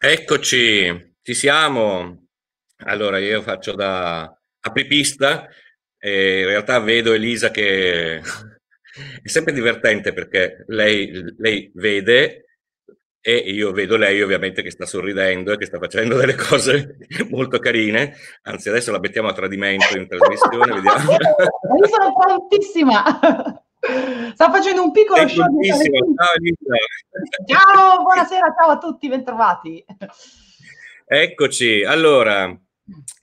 Eccoci, ci siamo. Allora, io faccio da apripista e in realtà vedo Elisa che è sempre divertente perché lei, lei, vede e io vedo lei ovviamente che sta sorridendo e che sta facendo delle cose molto carine. Anzi, adesso la mettiamo a tradimento in trasmissione, vediamo. Io sono prontissima. Sta facendo un piccolo show. Ciao, ciao, buonasera, ciao a tutti, bentrovati. Eccoci, allora,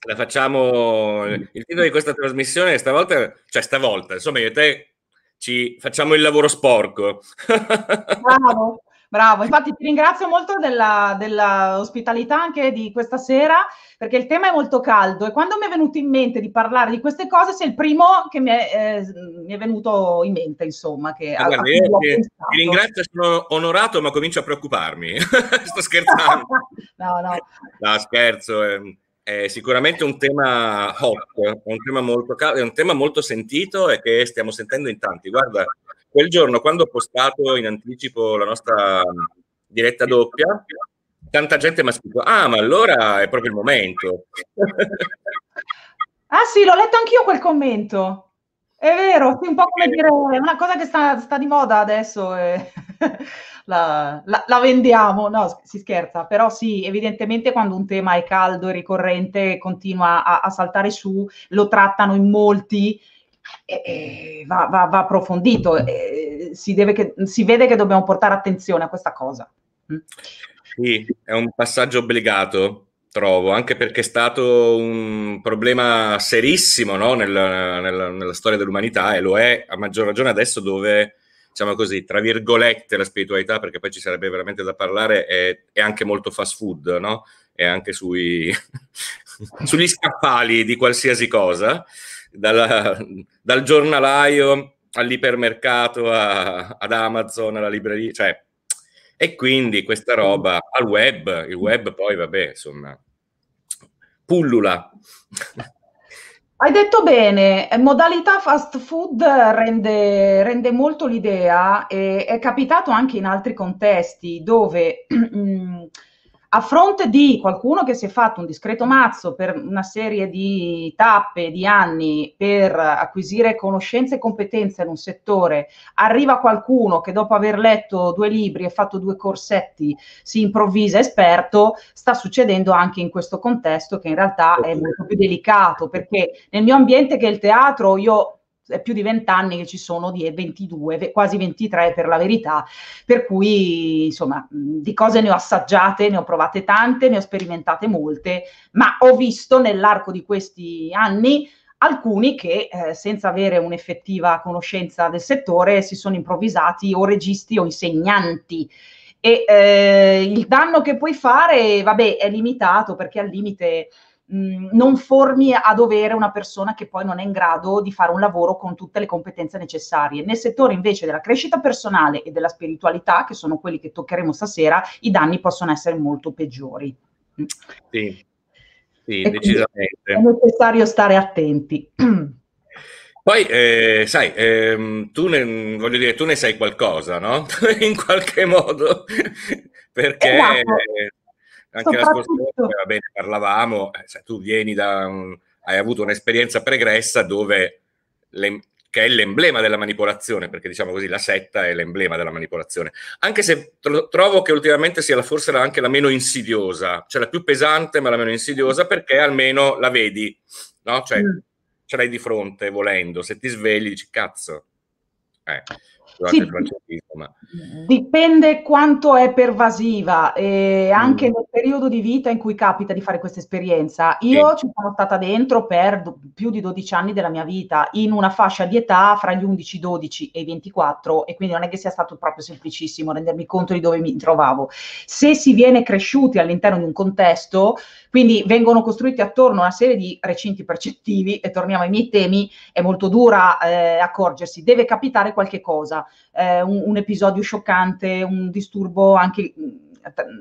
la facciamo, il titolo di questa trasmissione stavolta, cioè stavolta, insomma io e te ci facciamo il lavoro sporco. Bravo. Bravo, infatti ti ringrazio molto della, della, ospitalità anche di questa sera perché il tema è molto caldo e quando mi è venuto in mente di parlare di queste cose sei il primo che mi è, eh, mi è venuto in mente, insomma. Che ah, guarda, io ti, ti ringrazio, sono onorato ma comincio a preoccuparmi. Sto scherzando. no, no. No, scherzo. Eh. È sicuramente un tema hot, è un tema molto caldo, è un tema molto sentito e che stiamo sentendo in tanti. Guarda, quel giorno, quando ho postato in anticipo la nostra diretta doppia, tanta gente mi ha scritto, ah, ma allora è proprio il momento. ah sì, l'ho letto anch'io quel commento. È vero, sì, un po' come dire, è una cosa che sta, sta di moda adesso, eh. la, la, la, vendiamo, no, si scherza, però sì, evidentemente quando un tema è caldo e ricorrente continua a, a saltare su, lo trattano in molti, eh, va, va, va, approfondito, eh, si, che, si, vede che dobbiamo portare attenzione a questa cosa. Mm. Sì, è un passaggio obbligato, trovo, anche perché è stato un problema serissimo no? nella, nella, nella storia dell'umanità e lo è a maggior ragione adesso dove diciamo così, tra virgolette la spiritualità, perché poi ci sarebbe veramente da parlare, è, è anche molto fast food, no? È anche sui, sugli scaffali di qualsiasi cosa dalla, dal giornalaio all'ipermercato a, ad Amazon, alla libreria, cioè, e quindi questa roba al web, il web poi vabbè, insomma, pullula. Hai detto bene, modalità fast food rende, rende molto l'idea e è capitato anche in altri contesti dove mm, a fronte di qualcuno che si è fatto un discreto mazzo per una serie di tappe, di anni, per acquisire conoscenze e competenze in un settore, arriva qualcuno che dopo aver letto due libri e fatto due corsetti si improvvisa esperto, sta succedendo anche in questo contesto che in realtà è molto più delicato, perché nel mio ambiente che è il teatro io è più di vent'anni che ci sono, di 22, quasi 23 per la verità, per cui insomma di cose ne ho assaggiate, ne ho provate tante, ne ho sperimentate molte, ma ho visto nell'arco di questi anni alcuni che eh, senza avere un'effettiva conoscenza del settore si sono improvvisati o registi o insegnanti. E eh, il danno che puoi fare, vabbè, è limitato perché al limite Mm, non formi a dovere una persona che poi non è in grado di fare un lavoro con tutte le competenze necessarie. Nel settore invece della crescita personale e della spiritualità, che sono quelli che toccheremo stasera, i danni possono essere molto peggiori. Mm. Sì, sì decisamente. È necessario stare attenti. Poi, eh, sai, ehm, tu, ne, voglio dire, tu ne sai qualcosa, no? in qualche modo, perché... Esatto anche la scorsa volta bene, parlavamo, eh, se tu vieni da un, hai avuto un'esperienza pregressa dove le, che è l'emblema della manipolazione, perché diciamo così la setta è l'emblema della manipolazione. Anche se tro- trovo che ultimamente sia la, forse la, anche la meno insidiosa, cioè la più pesante ma la meno insidiosa perché almeno la vedi, no? Cioè mm. ce l'hai di fronte volendo, se ti svegli dici cazzo. Eh sì, Ma... Dipende quanto è pervasiva e mm. anche mm. nel periodo di vita in cui capita di fare questa esperienza. Io sì. ci sono stata dentro per do- più di 12 anni della mia vita, in una fascia di età fra gli 11, 12 e i 24 e quindi non è che sia stato proprio semplicissimo rendermi conto di dove mi trovavo. Se si viene cresciuti all'interno di un contesto quindi vengono costruiti attorno a una serie di recinti percettivi, e torniamo ai miei temi, è molto dura eh, accorgersi, deve capitare qualche cosa, eh, un, un, episodio scioccante, un disturbo anche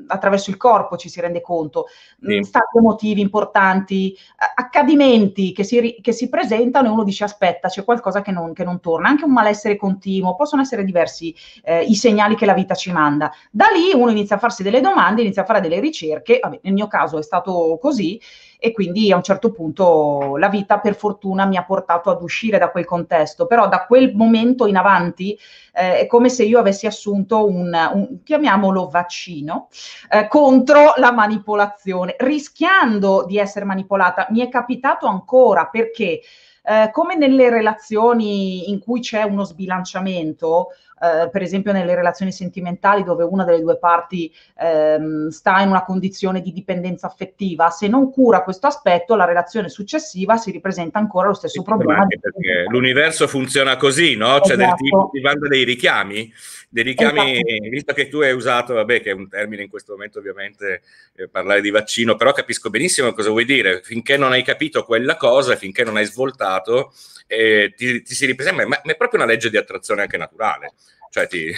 attraverso il corpo ci si rende conto, sì. Mm, stati emotivi importanti, accadimenti che si, che si, presentano e uno dice aspetta c'è qualcosa che non, che non torna, anche un malessere continuo, possono essere diversi eh, i segnali che la vita ci manda. Da lì uno inizia a farsi delle domande, inizia a fare delle ricerche, vabbè, nel mio caso è stato così e quindi a un certo punto la vita per fortuna mi ha portato ad uscire da quel contesto, però da quel momento in avanti eh, è come se io avessi assunto un, un chiamiamolo vaccino, eh, contro la manipolazione, rischiando di essere manipolata. Mi è capitato ancora perché... Eh, come nelle relazioni in cui c'è uno sbilanciamento, eh, per esempio nelle relazioni sentimentali dove una delle due parti ehm, sta in una condizione di dipendenza affettiva, se non cura questo aspetto la relazione successiva si ripresenta ancora lo stesso sì, problema. Perché l'universo funziona così, no? Esatto. Cioè del tipo ti manda dei richiami, dei richiami, esatto. visto che tu hai usato, vabbè che è un termine in questo momento ovviamente eh, parlare di vaccino, però capisco benissimo cosa vuoi dire, finché non hai capito quella cosa, finché non hai svoltato, eh, ti, ti, si ripresenta, ma, ma è proprio una legge di attrazione anche naturale. Cioè, ti...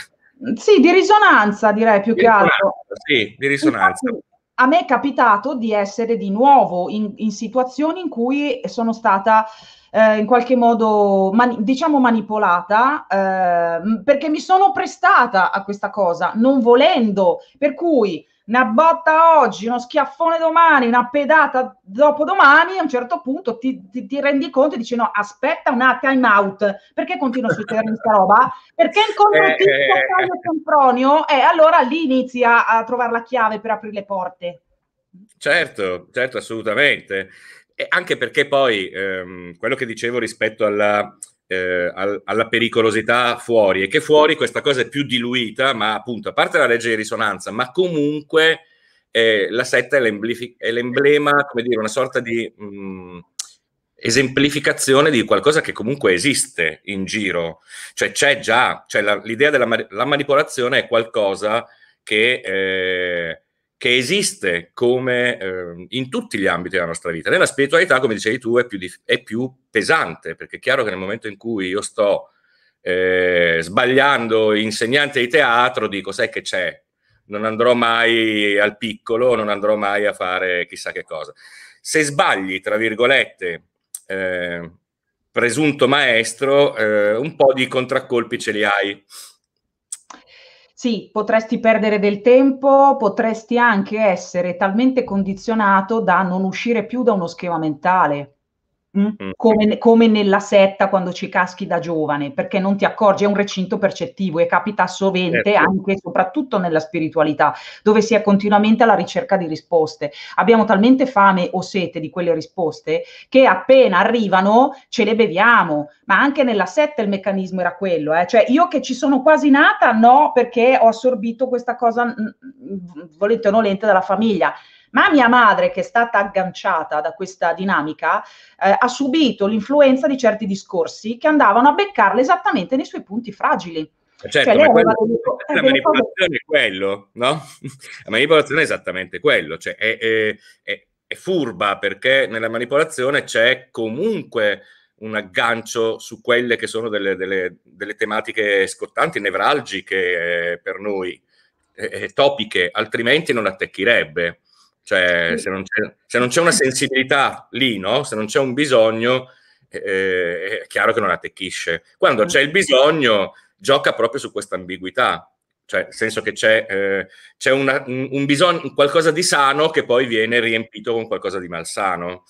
Sì, di risonanza direi più di che altro. Sì, di risonanza. Infatti, a me è capitato di essere di nuovo in, in situazioni in cui sono stata eh, in qualche modo mani- diciamo manipolata eh, perché mi sono prestata a questa cosa non volendo per cui una botta oggi, uno schiaffone domani, una pedata dopodomani, a un certo punto ti, ti, ti rendi conto e dici no, aspetta una time out, perché continua a succedere questa roba? Perché incontro Tizio, eh. Caio Sempronio e eh, allora lì inizi a, a trovare la chiave per aprire le porte. Certo, certo, assolutamente. E anche perché poi ehm, quello che dicevo rispetto alla eh, alla pericolosità fuori e che fuori questa cosa è più diluita, ma appunto, a parte la legge di risonanza, ma comunque eh, la setta è, è, l'emblema, come dire, una sorta di mh, mm, esemplificazione di qualcosa che comunque esiste in giro. Cioè c'è già, cioè la, l'idea della la manipolazione è qualcosa che... Eh, che esiste come eh, in tutti gli ambiti della nostra vita. Nella spiritualità, come dicevi tu, è più, dif- è più pesante, perché è chiaro che nel momento in cui io sto eh, sbagliando insegnante di teatro, dico, sai che c'è, non andrò mai al piccolo, non andrò mai a fare chissà che cosa. Se sbagli, tra virgolette, eh, presunto maestro, eh, un po' di contraccolpi ce li hai sì, potresti perdere del tempo, potresti anche essere talmente condizionato da non uscire più da uno schema mentale. Mm. Mm. Come, come, nella setta quando ci caschi da giovane, perché non ti accorgi, è un recinto percettivo e capita sovente certo. anche e soprattutto nella spiritualità, dove si è continuamente alla ricerca di risposte. Abbiamo talmente fame o sete di quelle risposte che appena arrivano ce le beviamo, ma anche nella setta il meccanismo era quello, eh? cioè io che ci sono quasi nata, no, perché ho assorbito questa cosa mm, volente o nolente dalla famiglia ma mia madre, che è stata agganciata da questa dinamica, eh, ha subito l'influenza di certi discorsi che andavano a beccarle esattamente nei suoi punti fragili. Eh, certo, cioè, quello, detto, la eh, manipolazione è quello, no? La manipolazione è esattamente quello, cioè è, è, è, è furba perché nella manipolazione c'è comunque un aggancio su quelle che sono delle, delle, delle tematiche scottanti, nevralgiche eh, per noi, eh, topiche, altrimenti non attecchirebbe. Cioè, se non, se non c'è, una sensibilità lì, no? se non c'è un bisogno, eh, eh, è chiaro che non attecchisce. Quando c'è il bisogno, gioca proprio su questa ambiguità, cioè nel senso che c'è, eh, c'è una, un bisogno, qualcosa di sano che poi viene riempito con qualcosa di malsano.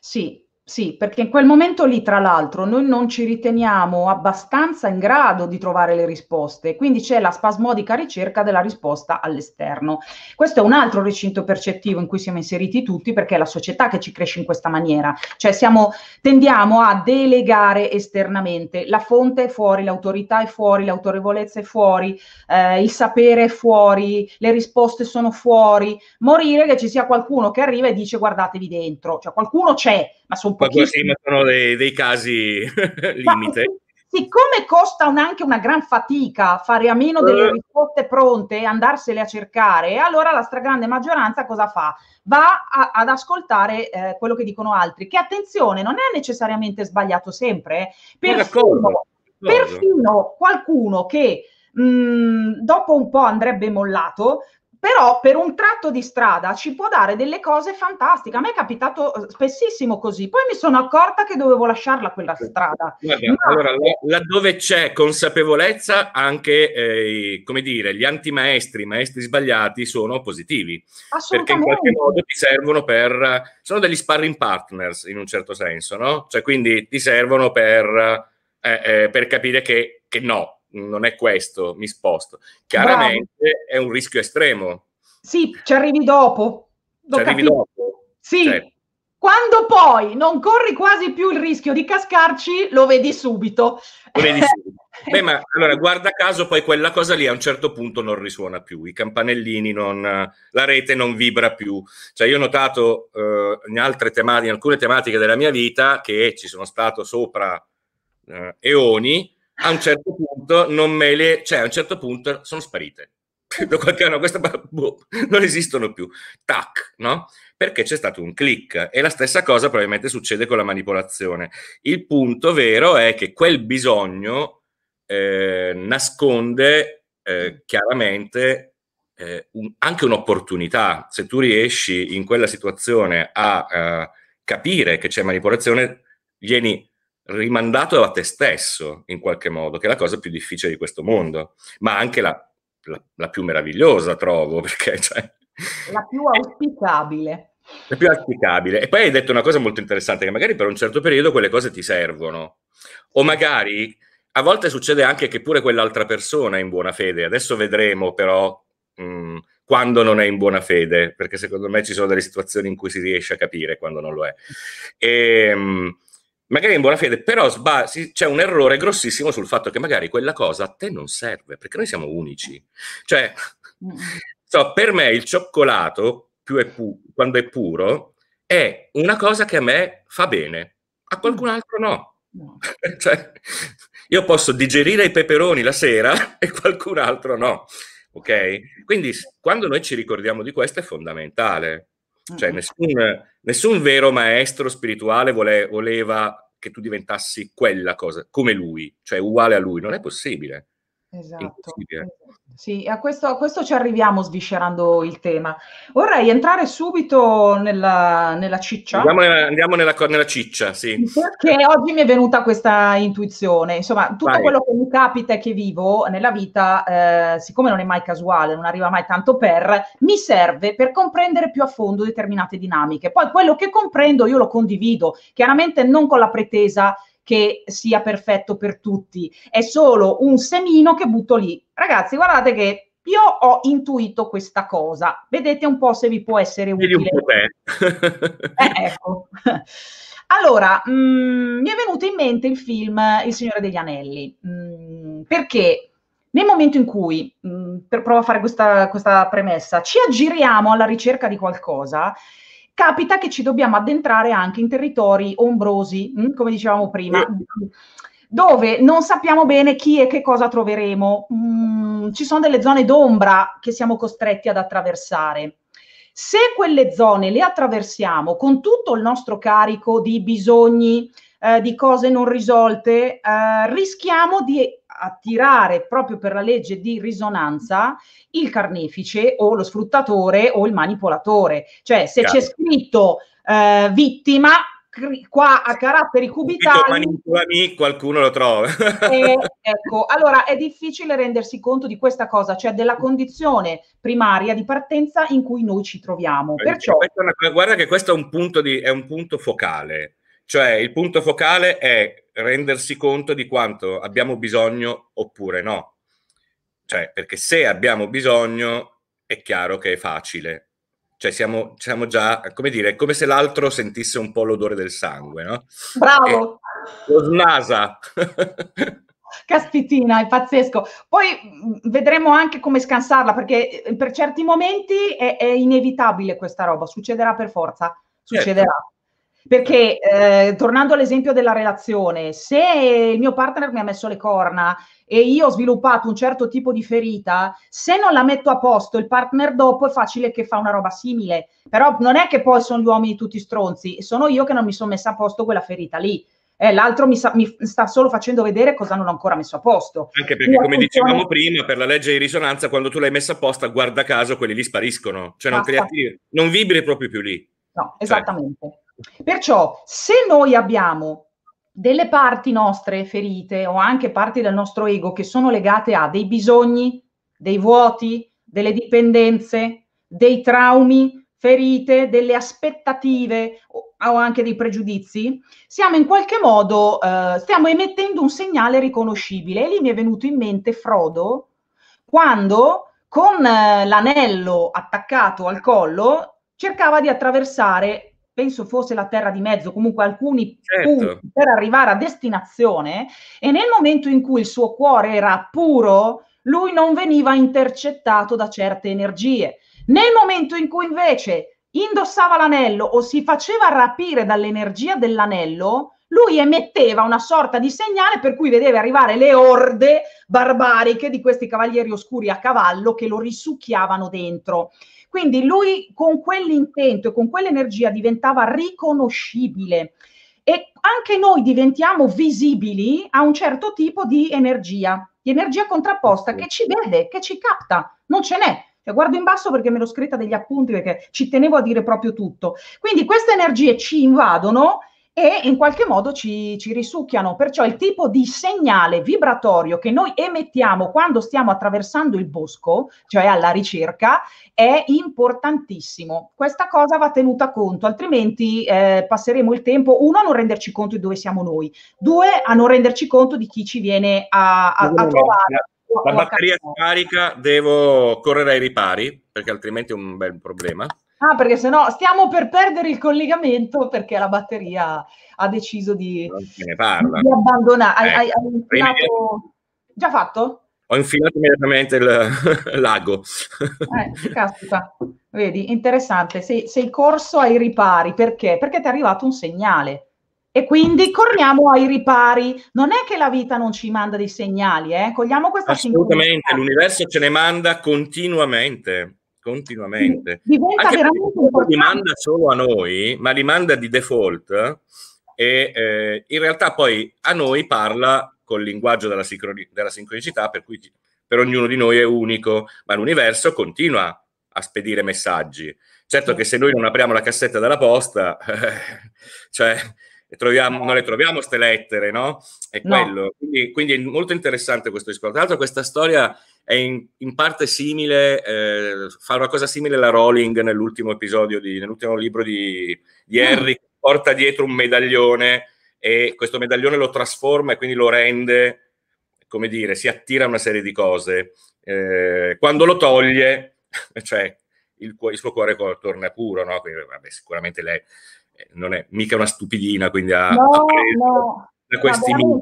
Sì, sì, perché in quel momento lì, tra l'altro, noi non ci riteniamo abbastanza in grado di trovare le risposte, quindi c'è la spasmodica ricerca della risposta all'esterno. Questo è un altro recinto percettivo in cui siamo inseriti tutti, perché è la società che ci cresce in questa maniera, cioè siamo, tendiamo a delegare esternamente, la fonte è fuori, l'autorità è fuori, l'autorevolezza è fuori, eh, il sapere è fuori, le risposte sono fuori, morire che ci sia qualcuno che arriva e dice guardatevi dentro, cioè qualcuno c'è ma sono pochissimi. Ma sono dei, dei casi limite. Siccome costa un, anche una gran fatica fare a meno delle eh. risposte pronte e andarsele a cercare, allora la stragrande maggioranza cosa fa? Va a, ad ascoltare eh, quello che dicono altri, che attenzione, non è necessariamente sbagliato sempre. Eh. Perfino, perfino qualcuno che mh, mm, dopo un po' andrebbe mollato, però per un tratto di strada ci può dare delle cose fantastiche. A me è capitato eh, spessissimo così, poi mi sono accorta che dovevo lasciarla quella strada. Guarda, Ma... allora, laddove c'è consapevolezza, anche eh, come dire, gli antimaestri, i maestri sbagliati sono positivi, Assolutamente. perché in qualche modo ti servono per... sono degli sparring partners in un certo senso, no? Cioè quindi ti servono per, eh, eh, per capire che, che no, non è questo, mi sposto. Chiaramente Bravo. è un rischio estremo. Sì, ci arrivi dopo. Lo ci arrivi dopo. Sì. Certo. Quando poi non corri quasi più il rischio di cascarci, lo vedi subito. Lo vedi subito. Beh, ma allora guarda caso poi quella cosa lì a un certo punto non risuona più, i campanellini non, la rete non vibra più. Cioè io ho notato eh, in altre tematiche, in alcune tematiche della mia vita che ci sono stato sopra eh, eoni a un certo punto non me le... cioè a un certo punto sono sparite. Da qualche anno questa boh, non esistono più. Tac, no? Perché c'è stato un click e la stessa cosa probabilmente succede con la manipolazione. Il punto vero è che quel bisogno eh, nasconde eh, chiaramente eh, un, anche un'opportunità. Se tu riesci in quella situazione a uh, capire che c'è manipolazione, vieni rimandato a te stesso in qualche modo, che è la cosa più difficile di questo mondo, ma anche la, la, la più meravigliosa, trovo, perché cioè, la più auspicabile. La più auspicabile. E poi hai detto una cosa molto interessante, che magari per un certo periodo quelle cose ti servono, o magari a volte succede anche che pure quell'altra persona è in buona fede, adesso vedremo però mh, mm, quando non è in buona fede, perché secondo me ci sono delle situazioni in cui si riesce a capire quando non lo è. E, ehm, mh, magari in buona fede, però sba- si, c'è un errore grossissimo sul fatto che magari quella cosa a te non serve, perché noi siamo unici. Cioè, mm. so, per me il cioccolato, è pu- quando è puro, è una cosa che a me fa bene, a qualcun mm. altro no. no. cioè, io posso digerire i peperoni la sera e qualcun altro no. Ok? Quindi quando noi ci ricordiamo di questo è fondamentale. Cioè nessun, nessun vero maestro spirituale vole, voleva che tu diventassi quella cosa, come lui, cioè uguale a lui. Non è possibile. Esatto, esatto. Sì, a questo, a questo, ci arriviamo sviscerando il tema. Vorrei entrare subito nella, nella ciccia. Andiamo, nella, andiamo nella, nella, ciccia, sì. Perché oggi mi è venuta questa intuizione. Insomma, tutto Vai. quello che mi capita e che vivo nella vita, eh, siccome non è mai casuale, non arriva mai tanto per, mi serve per comprendere più a fondo determinate dinamiche. Poi quello che comprendo io lo condivido, chiaramente non con la pretesa che sia perfetto per tutti, è solo un semino che butto lì. Ragazzi, guardate che io ho intuito questa cosa, vedete un po' se vi può essere utile. eh, ecco. Allora, mh, mm, mi è venuto in mente il film Il Signore degli Anelli, mh, mm, perché nel momento in cui, mh, mm, per, provo a fare questa, questa, premessa, ci aggiriamo alla ricerca di qualcosa, capita che ci dobbiamo addentrare anche in territori ombrosi, mm, come dicevamo prima, dove non sappiamo bene chi e che cosa troveremo. Mm, ci sono delle zone d'ombra che siamo costretti ad attraversare. Se quelle zone le attraversiamo con tutto il nostro carico di bisogni, eh, di cose non risolte, eh, rischiamo di attirare proprio per la legge di risonanza il carnefice o lo sfruttatore o il manipolatore. Cioè se Chiaro. c'è scritto eh, vittima, qua a caratteri cubitali amico, qualcuno lo trova eh, ecco allora è difficile rendersi conto di questa cosa cioè della condizione primaria di partenza in cui noi ci troviamo eh, Perciò... Cioè, guarda che questo è un punto, di, è un punto focale cioè il punto focale è rendersi conto di quanto abbiamo bisogno oppure no. Cioè, perché se abbiamo bisogno è chiaro che è facile. Cioè, siamo, siamo già, come dire, è come se l'altro sentisse un po' l'odore del sangue, no? Bravo! E eh, lo snasa! Caspitina, è pazzesco. Poi vedremo anche come scansarla, perché eh, per certi momenti è, è inevitabile questa roba, succederà per forza, certo. succederà. Certo. Perché eh, tornando all'esempio della relazione, se il mio partner mi ha messo le corna e io ho sviluppato un certo tipo di ferita, se non la metto a posto il partner dopo è facile che fa una roba simile. Però non è che poi sono gli uomini tutti stronzi, sono io che non mi sono messa a posto quella ferita lì. Eh, l'altro mi, sa- mi, sta solo facendo vedere cosa non ho ancora messo a posto. Anche perché, come funzione... dicevamo prima, per la legge di risonanza, quando tu l'hai messa a posto, guarda caso, quelli lì spariscono, cioè non, creati, non vibri proprio più lì. No, cioè, esattamente. Cioè. Perciò, se noi abbiamo delle parti nostre ferite o anche parti del nostro ego che sono legate a dei bisogni, dei vuoti, delle dipendenze, dei traumi, ferite, delle aspettative o anche dei pregiudizi, siamo in qualche modo, eh, stiamo emettendo un segnale riconoscibile. E lì mi è venuto in mente Frodo quando con eh, l'anello attaccato al collo cercava di attraversare penso fosse la terra di mezzo, comunque alcuni certo. punti per arrivare a destinazione, e nel momento in cui il suo cuore era puro, lui non veniva intercettato da certe energie. Nel momento in cui invece indossava l'anello o si faceva rapire dall'energia dell'anello, lui emetteva una sorta di segnale per cui vedeva arrivare le orde barbariche di questi cavalieri oscuri a cavallo che lo risucchiavano dentro. Quindi lui con quell'intento e con quell'energia diventava riconoscibile e anche noi diventiamo visibili a un certo tipo di energia, di energia contrapposta che ci vede, che ci capta, non ce n'è. Cioè, guardo in basso perché me l'ho scritta degli appunti perché ci tenevo a dire proprio tutto. Quindi queste energie ci invadono e in qualche modo ci, ci, risucchiano. Perciò il tipo di segnale vibratorio che noi emettiamo quando stiamo attraversando il bosco, cioè alla ricerca, è importantissimo. Questa cosa va tenuta conto, altrimenti eh, passeremo il tempo, uno, a non renderci conto di dove siamo noi, due, a non renderci conto di chi ci viene a, a, a trovare. La batteria carica, devo correre ai ripari, perché altrimenti è un bel problema. Ah, perché sennò stiamo per perdere il collegamento perché la batteria ha deciso di, di abbandonare. Eh, ecco, hai, hai infilato... Già fatto? Ho infilato immediatamente il lago. Eh, caspita, vedi, interessante. Sei, sei corso ai ripari, perché? Perché ti è arrivato un segnale. E quindi corriamo ai ripari. Non è che la vita non ci manda dei segnali, eh? Cogliamo questa Assolutamente, l'universo ce ne manda continuamente continuamente. Diventa Anche veramente importante. Li manda solo a noi, ma li manda di default e eh, in realtà poi a noi parla col linguaggio della, sincroni- della sincronicità, per cui per ognuno di noi è unico, ma l'universo continua a spedire messaggi. Certo che se noi non apriamo la cassetta della posta, cioè troviamo, non le troviamo queste lettere, no? È no. quello. Quindi, quindi, è molto interessante questo discorso. Tra l'altro questa storia è in, in parte simile, eh, fa una cosa simile alla Rowling nell'ultimo episodio, di, nell'ultimo libro di, di ah. Harry, mm. che porta dietro un medaglione e questo medaglione lo trasforma e quindi lo rende, come dire, si attira a una serie di cose. Eh, quando lo toglie, cioè il, il suo cuore torna puro, no? Quindi, vabbè, sicuramente lei eh, non è mica una stupidina, quindi ha, no, ha preso no, da questi miti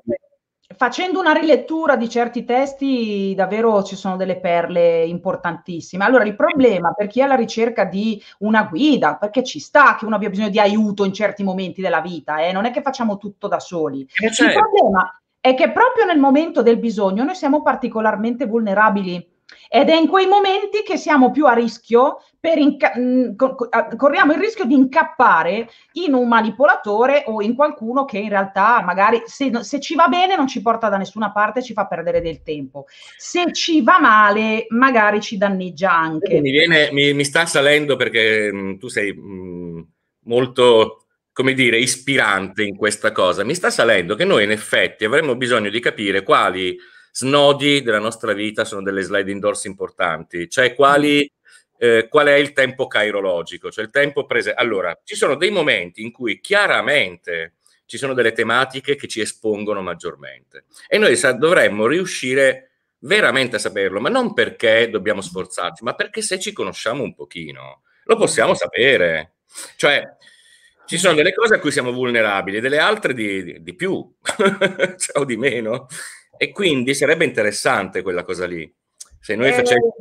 facendo una rilettura di certi testi davvero ci sono delle perle importantissime. Allora, il problema per chi è alla ricerca di una guida, perché ci sta che uno abbia bisogno di aiuto in certi momenti della vita, eh? non è che facciamo tutto da soli. Eh, certo. Il problema è che proprio nel momento del bisogno noi siamo particolarmente vulnerabili. Ed è in quei momenti che siamo più a rischio per inca- mm, ah, corriamo il rischio di incappare in un manipolatore o in qualcuno che in realtà magari se, se, ci va bene non ci porta da nessuna parte, ci fa perdere del tempo. Se ci va male magari ci danneggia anche. Mi, viene, mi, mi sta salendo perché mh, mm, tu sei mh, mm, molto, come dire, ispirante in questa cosa. Mi sta salendo che noi in effetti avremmo bisogno di capire quali snodi della nostra vita sono delle slide doors importanti, cioè quali eh, qual è il tempo cairologico, cioè il tempo presente. Allora, ci sono dei momenti in cui chiaramente ci sono delle tematiche che ci espongono maggiormente e noi sa- dovremmo riuscire veramente a saperlo, ma non perché dobbiamo sforzarci, ma perché se ci conosciamo un pochino lo possiamo sapere. Cioè, ci sono delle cose a cui siamo vulnerabili, delle altre di, di, di più cioè, o di meno. E quindi sarebbe interessante quella cosa lì. Se noi eh, facessimo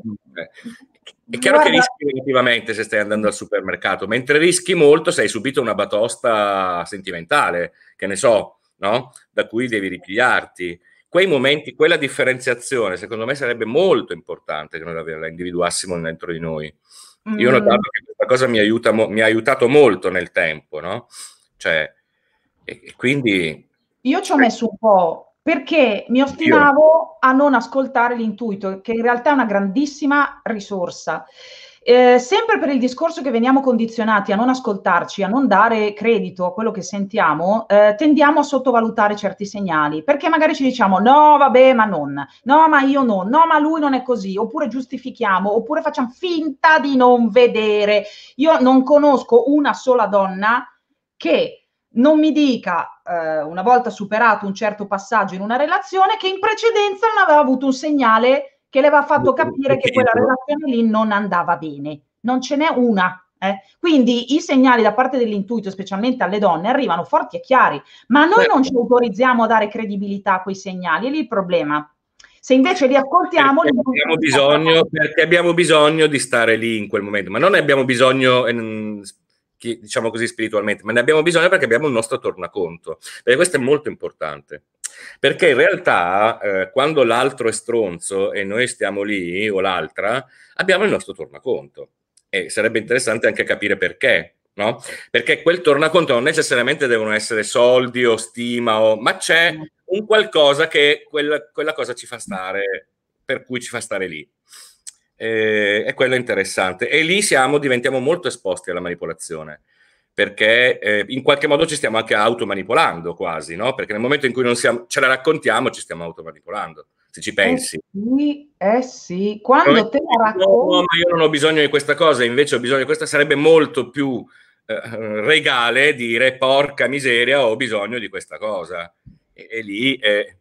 è chiaro Guarda... che rischi negativamente se stai andando al supermercato, mentre rischi molto se hai subito una batosta sentimentale, che ne so, no? da cui devi ripigliarti. Quei momenti, quella differenziazione, secondo me sarebbe molto importante che noi la individuassimo dentro di noi. Mm. Io ho mm. notato che questa cosa mi, aiuta, mi ha aiutato molto nel tempo, no? Cioè, e, quindi... Io ci ho messo un po' perché mi ostinavo a non ascoltare l'intuito, che in realtà è una grandissima risorsa. Eh, sempre per il discorso che veniamo condizionati a non ascoltarci, a non dare credito a quello che sentiamo, eh, tendiamo a sottovalutare certi segnali, perché magari ci diciamo no, vabbè, ma non, no, ma io non, no, ma lui non è così, oppure giustifichiamo, oppure facciamo finta di non vedere. Io non conosco una sola donna che non mi dica, eh, una volta superato un certo passaggio in una relazione, che in precedenza non aveva avuto un segnale che le aveva fatto capire che quella relazione lì non andava bene. Non ce n'è una. Eh? Quindi i segnali da parte dell'intuito, specialmente alle donne, arrivano forti e chiari, ma noi non certo. ci autorizziamo a dare credibilità a quei segnali, è lì il problema. Se invece li ascoltiamo, perché, li abbiamo, bisogno, perché abbiamo bisogno di stare lì in quel momento, ma non ne abbiamo bisogno, eh, ricchi, diciamo così, spiritualmente, ma ne abbiamo bisogno perché abbiamo il nostro tornaconto. Perché questo è molto importante. Perché in realtà, eh, quando l'altro è stronzo e noi stiamo lì, o l'altra, abbiamo il nostro tornaconto. E sarebbe interessante anche capire perché, no? Perché quel tornaconto non necessariamente devono essere soldi o stima, o... ma c'è mm. un qualcosa che quella, quella cosa ci fa stare, per cui ci fa stare lì eh, e quello interessante. E lì siamo, diventiamo molto esposti alla manipolazione perché eh, in qualche modo ci stiamo anche automanipolando quasi, no? Perché nel momento in cui non siamo, ce la raccontiamo ci stiamo automanipolando, se ci eh pensi. Eh sì, eh sì. quando te la racconti... No, ma io non ho bisogno di questa cosa, invece ho bisogno di questa, sarebbe molto più eh, eh regale dire porca miseria, ho bisogno di questa cosa. E, e lì... Eh,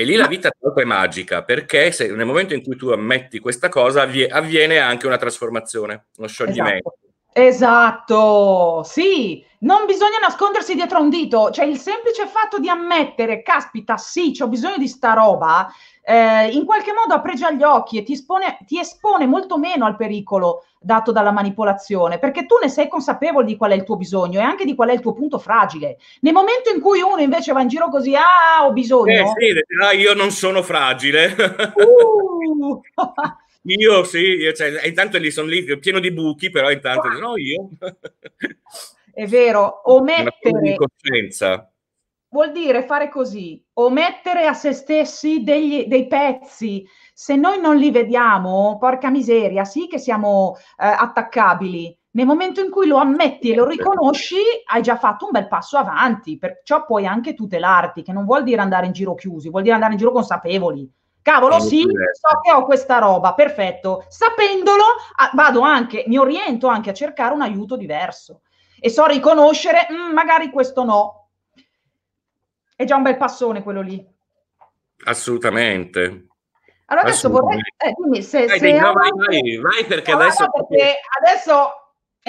e lì la vita è magica, perché se, nel momento in cui tu ammetti questa cosa avvie, avviene anche una trasformazione, uno scioglimento. Esatto. esatto, sì, non bisogna nascondersi dietro un dito, cioè il semplice fatto di ammettere, caspita, sì, ho bisogno di sta roba, eh, in qualche modo appregia gli occhi e ti espone, ti espone molto meno al pericolo dato dalla manipolazione, perché tu ne sei consapevole di qual è il tuo bisogno e anche di qual è il tuo punto fragile. Nel momento in cui uno invece va in giro così, ah, ho bisogno... Eh sì, ah, io non sono fragile. Uh. io sì, io, cioè, intanto lì sono lì pieno di buchi, però intanto... No, io... È vero, omettere... Vuol dire fare così, omettere a se stessi degli, dei pezzi. Se noi non li vediamo, porca miseria, sì che siamo eh, attaccabili, nel momento in cui lo ammetti e lo certo. riconosci, hai già fatto un bel passo avanti, perciò puoi anche tutelarti, che non vuol dire andare in giro chiusi, vuol dire andare in giro consapevoli. Cavolo, sì, so che ho questa roba, perfetto. Sapendolo, ah, vado anche, mi oriento anche a cercare un aiuto diverso e so riconoscere, mm, magari questo no. È già un bel passone quello lì. Assolutamente. Allora adesso vorrei... Eh, dimmi, se, vai, se no, vai, vai, vai, perché adesso... Perché adesso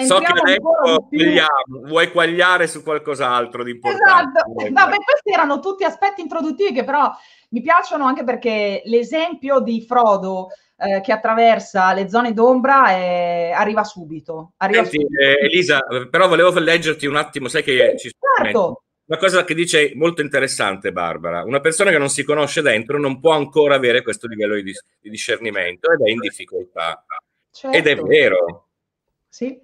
so che adesso vogliamo, vuoi quagliare su qualcos'altro di importante. Esatto, no, beh, questi erano tutti aspetti introduttivi che però mi piacciono anche perché l'esempio di Frodo eh, che attraversa le zone d'ombra e arriva subito. Arriva Senti, subito. Eh, Elisa, però volevo leggerti un attimo, sai che sì, ci certo. Una cosa che dice molto interessante Barbara, una persona che non si conosce dentro non può ancora avere questo livello di, di discernimento ed è in difficoltà. Certo. Ed è certo. vero. Sì.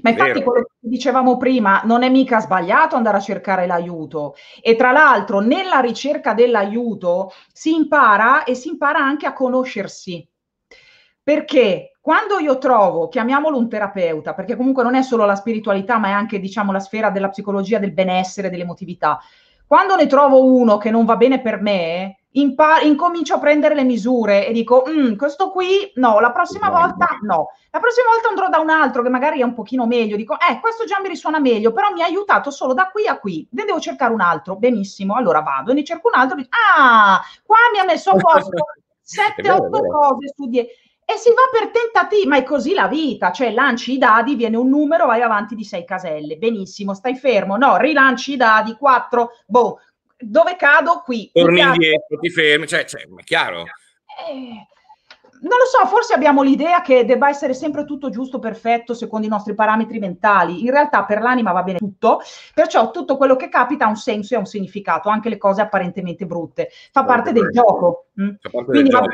Ma infatti quello che dicevamo prima, non è mica sbagliato andare a cercare l'aiuto e tra l'altro nella ricerca dell'aiuto si impara e si impara anche a conoscersi. Perché quando io trovo, chiamiamolo un terapeuta, perché comunque non è solo la spiritualità, ma è anche, diciamo, la sfera della psicologia, del benessere, dell'emotività. Quando ne trovo uno che non va bene per me, Impar- incomincio a prendere le misure e dico mm, questo qui no, la prossima volta no, la prossima volta andrò da un altro che magari è un pochino meglio, dico eh questo già mi risuona meglio, però mi ha aiutato solo da qui a qui, ne devo cercare un altro, benissimo, allora vado e ne cerco un altro, dico, ah qua mi ha messo a posto 7-8 eh. cose su 10, e si va per tentativi, ma è così la vita, cioè lanci i dadi, viene un numero, vai avanti di sei caselle, benissimo, stai fermo, no, rilanci i dadi, quattro, boh, dove cado qui? Torni indietro, ti fermi, cioè, cioè è chiaro. Eh, non lo so, forse abbiamo l'idea che debba essere sempre tutto giusto, perfetto, secondo i nostri parametri mentali. In realtà per l'anima va bene tutto, perciò tutto quello che capita ha un senso e ha un significato, anche le cose apparentemente brutte. Fa sì, parte del gioco. Mm? Parte Quindi del va,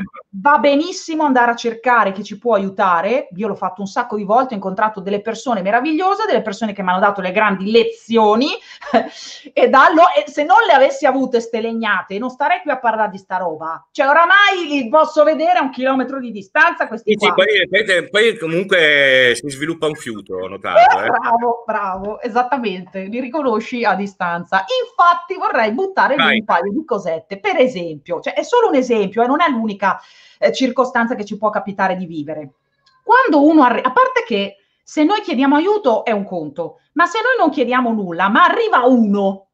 va, benissimo andare a cercare chi ci può aiutare. Io l'ho fatto un sacco di volte, ho incontrato delle persone meravigliose, delle persone che mi hanno dato le grandi lezioni e, dallo, e se non le avessi avute ste legnate non starei qui a parlare di sta roba. Cioè oramai li posso vedere a un chilometro di distanza questi sì, sì poi, poi, comunque si sviluppa un fiuto, ho notato. Eh, eh. Bravo, bravo, esattamente, li riconosci a distanza. Infatti vorrei buttare Vai. un paio di cosette, per esempio, cioè è solo un esempio e eh, non è l'unica eh, circostanza che ci può capitare di vivere. Quando uno arriva, a parte che se noi chiediamo aiuto è un conto, ma se noi non chiediamo nulla, ma arriva uno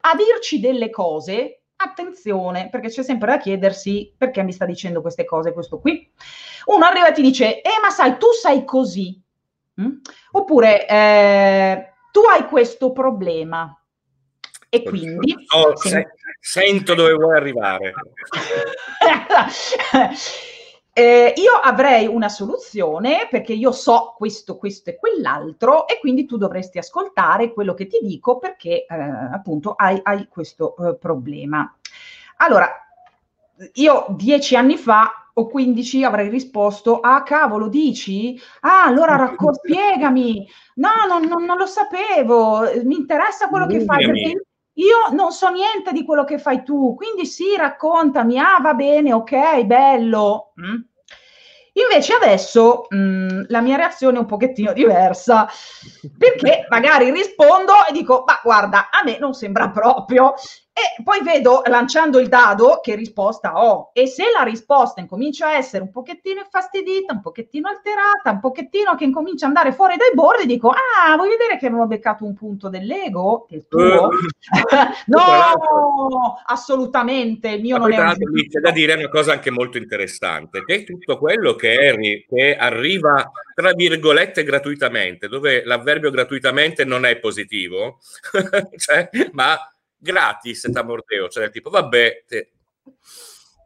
a dirci delle cose, attenzione, perché c'è sempre da chiedersi perché mi sta dicendo queste cose questo qui. Uno arriva e ti dice, eh ma sai, tu sei così, mm? oppure eh, tu hai questo problema. E quindi... Oh, se... Sento dove vuoi arrivare. eh, io avrei una soluzione perché io so questo, questo e quell'altro e quindi tu dovresti ascoltare quello che ti dico perché eh, appunto hai, hai questo eh, problema. Allora, io dieci anni fa o quindici avrei risposto, ah cavolo dici? Ah allora racco- spiegami, no, no, no, non lo sapevo, mi interessa quello Lungami. che fai perché io non so niente di quello che fai tu, quindi sì, raccontami, ah va bene, ok, bello. Mm. Invece adesso mh, mm, la mia reazione è un pochettino diversa, perché magari rispondo e dico, ma guarda, a me non sembra proprio. E poi vedo lanciando il dado che risposta ho e se la risposta incomincia a essere un pochettino infastidita, un pochettino alterata, un pochettino che incomincia ad andare fuori dai bordi, dico "Ah, vuoi vedere che avevo beccato un punto dell'ego?" Del tuo? Eh, no, esatto. assolutamente, il mio Ma non è un c'è da dire una cosa anche molto interessante, che tutto quello che, è, che arriva tra virgolette gratuitamente, dove l'avverbio gratuitamente non è positivo, cioè, ma gratis Tamordeo, cioè tipo vabbè, te...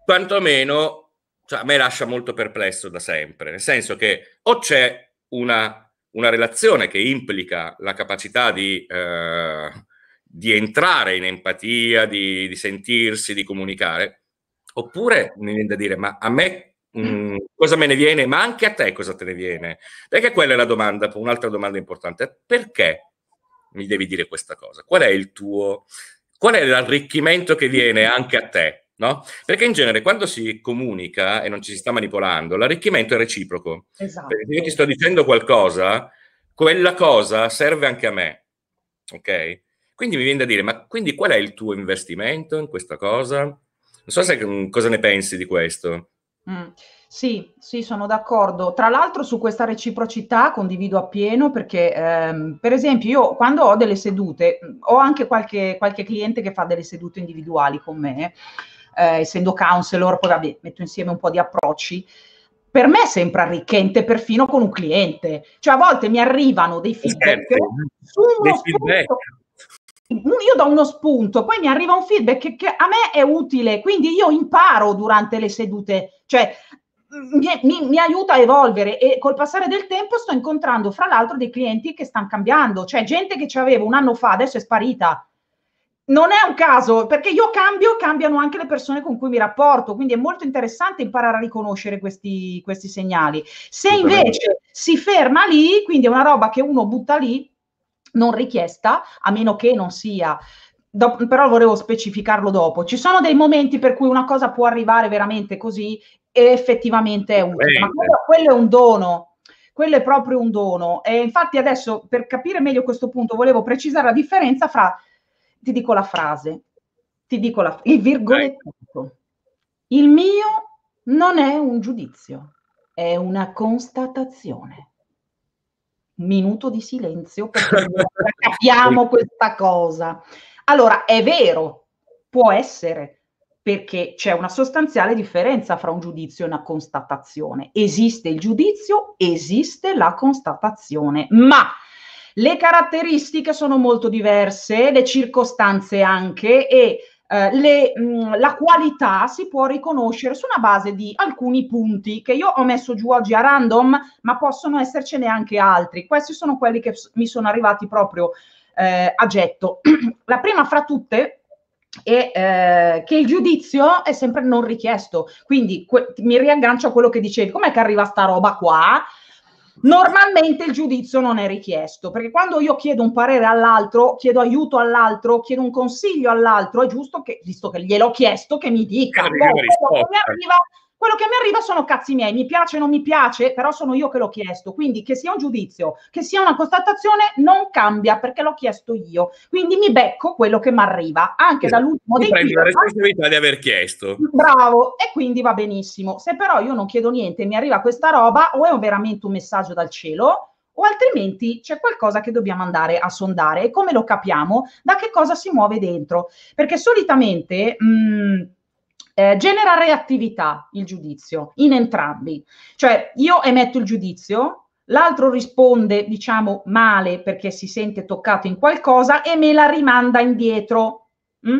quantomeno cioè, a me lascia molto perplesso da sempre, nel senso che o c'è una, una relazione che implica la capacità di, eh, di entrare in empatia, di, di, sentirsi, di comunicare, oppure mi viene da dire ma a me mh, mm, mm. cosa me ne viene, ma anche a te cosa te ne viene? Perché quella è la domanda, un'altra domanda importante, perché mi devi dire questa cosa? Qual è il tuo qual è l'arricchimento che viene anche a te? No? Perché in genere quando si comunica e non ci si sta manipolando, l'arricchimento è reciproco. Esatto. Perché io ti sto dicendo qualcosa, quella cosa serve anche a me. Ok? Quindi mi viene da dire, ma quindi qual è il tuo investimento in questa cosa? Non so se, mm, cosa ne pensi di questo. Mm. Sì, sì, sono d'accordo. Tra l'altro su questa reciprocità condivido appieno perché, ehm, per esempio, io quando ho delle sedute, ho anche qualche, qualche cliente che fa delle sedute individuali con me, eh, essendo counselor, poi vabbè, metto insieme un po' di approcci per me è sempre arricchente perfino con un cliente. Cioè a volte mi arrivano dei certo. feedback su uno feedback. Spunto, io do uno spunto, poi mi arriva un feedback che, che, a me è utile, quindi io imparo durante le sedute. Cioè mi, mi, mi, aiuta a evolvere e col passare del tempo sto incontrando fra l'altro dei clienti che stanno cambiando, cioè gente che ci avevo un anno fa adesso è sparita. Non è un caso, perché io cambio, cambiano anche le persone con cui mi rapporto, quindi è molto interessante imparare a riconoscere questi, questi segnali. Se invece si ferma lì, quindi è una roba che uno butta lì, non richiesta, a meno che non sia Do, però volevo specificarlo dopo. Ci sono dei momenti per cui una cosa può arrivare veramente così effettivamente è utile. Ma quello, quello è un dono, quello è proprio un dono. E infatti adesso per capire meglio questo punto volevo precisare la differenza fra, ti dico la frase, ti dico la, il virgolettato. Il mio non è un giudizio, è una constatazione. minuto di silenzio perché capiamo questa cosa. Allora, è vero, può essere perché c'è una sostanziale differenza fra un giudizio e una constatazione. Esiste il giudizio, esiste la constatazione, ma le caratteristiche sono molto diverse, le circostanze anche e eh, le, mh, mm, la qualità si può riconoscere su una base di alcuni punti che io ho messo giù oggi a random, ma possono essercene anche altri. Questi sono quelli che mi sono arrivati proprio eh, a getto. la prima fra tutte, e eh, che il giudizio è sempre non richiesto. Quindi que- mi riaggancio a quello che dicevi, com'è che arriva sta roba qua? Normalmente il giudizio non è richiesto, perché quando io chiedo un parere all'altro, chiedo aiuto all'altro, chiedo un consiglio all'altro, è giusto che, visto che gliel'ho chiesto, che mi dica. Come mi arriva quello che mi arriva sono cazzi miei, mi piace o non mi piace, però sono io che l'ho chiesto. Quindi che sia un giudizio, che sia una constatazione, non cambia perché l'ho chiesto io. Quindi mi becco quello che mi arriva, anche esatto. dall'ultimo dei prendi la responsabilità di aver chiesto. Bravo, e quindi va benissimo. Se però io non chiedo niente e mi arriva questa roba, o è veramente un messaggio dal cielo, o altrimenti c'è qualcosa che dobbiamo andare a sondare e come lo capiamo, da che cosa si muove dentro. Perché solitamente... Mh, mm, eh, genera reattività il giudizio in entrambi. Cioè io emetto il giudizio, l'altro risponde, diciamo, male perché si sente toccato in qualcosa e me la rimanda indietro. Mm?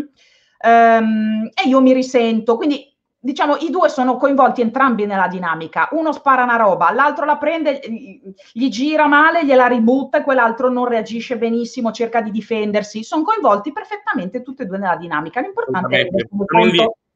Ehm, e io mi risento. Quindi, diciamo, i due sono coinvolti entrambi nella dinamica. Uno spara una roba, l'altro la prende, gli gira male, gliela ributta e quell'altro non reagisce benissimo, cerca di difendersi. Sono coinvolti perfettamente tutti e due nella dinamica. L'importante è che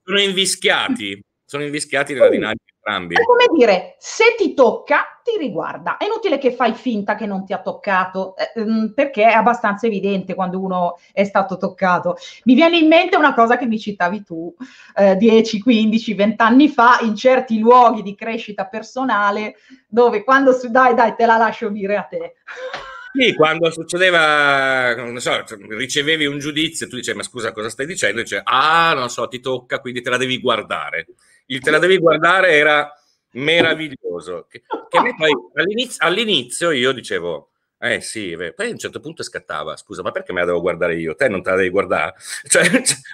sono invischiati, sono invischiati nella dinamica entrambi. È come dire, se ti tocca, ti riguarda. È inutile che fai finta che non ti ha toccato, ehm, perché è abbastanza evidente quando uno è stato toccato. Mi viene in mente una cosa che mi citavi tu eh, 10, 15, 20 anni fa, in certi luoghi di crescita personale, dove quando su dai, dai, te la lascio dire a te. Sì, quando succedeva, non so, ricevevi un giudizio, tu dicevi, ma scusa, cosa stai dicendo? dice, ah, non so, ti tocca, quindi te la devi guardare. Il te la devi guardare era meraviglioso. Che, che poi, all'inizio, all'inizio, io dicevo, eh sì, poi a un certo punto scattava, scusa, ma perché me la devo guardare io? Te non te la devi guardare? Cioè,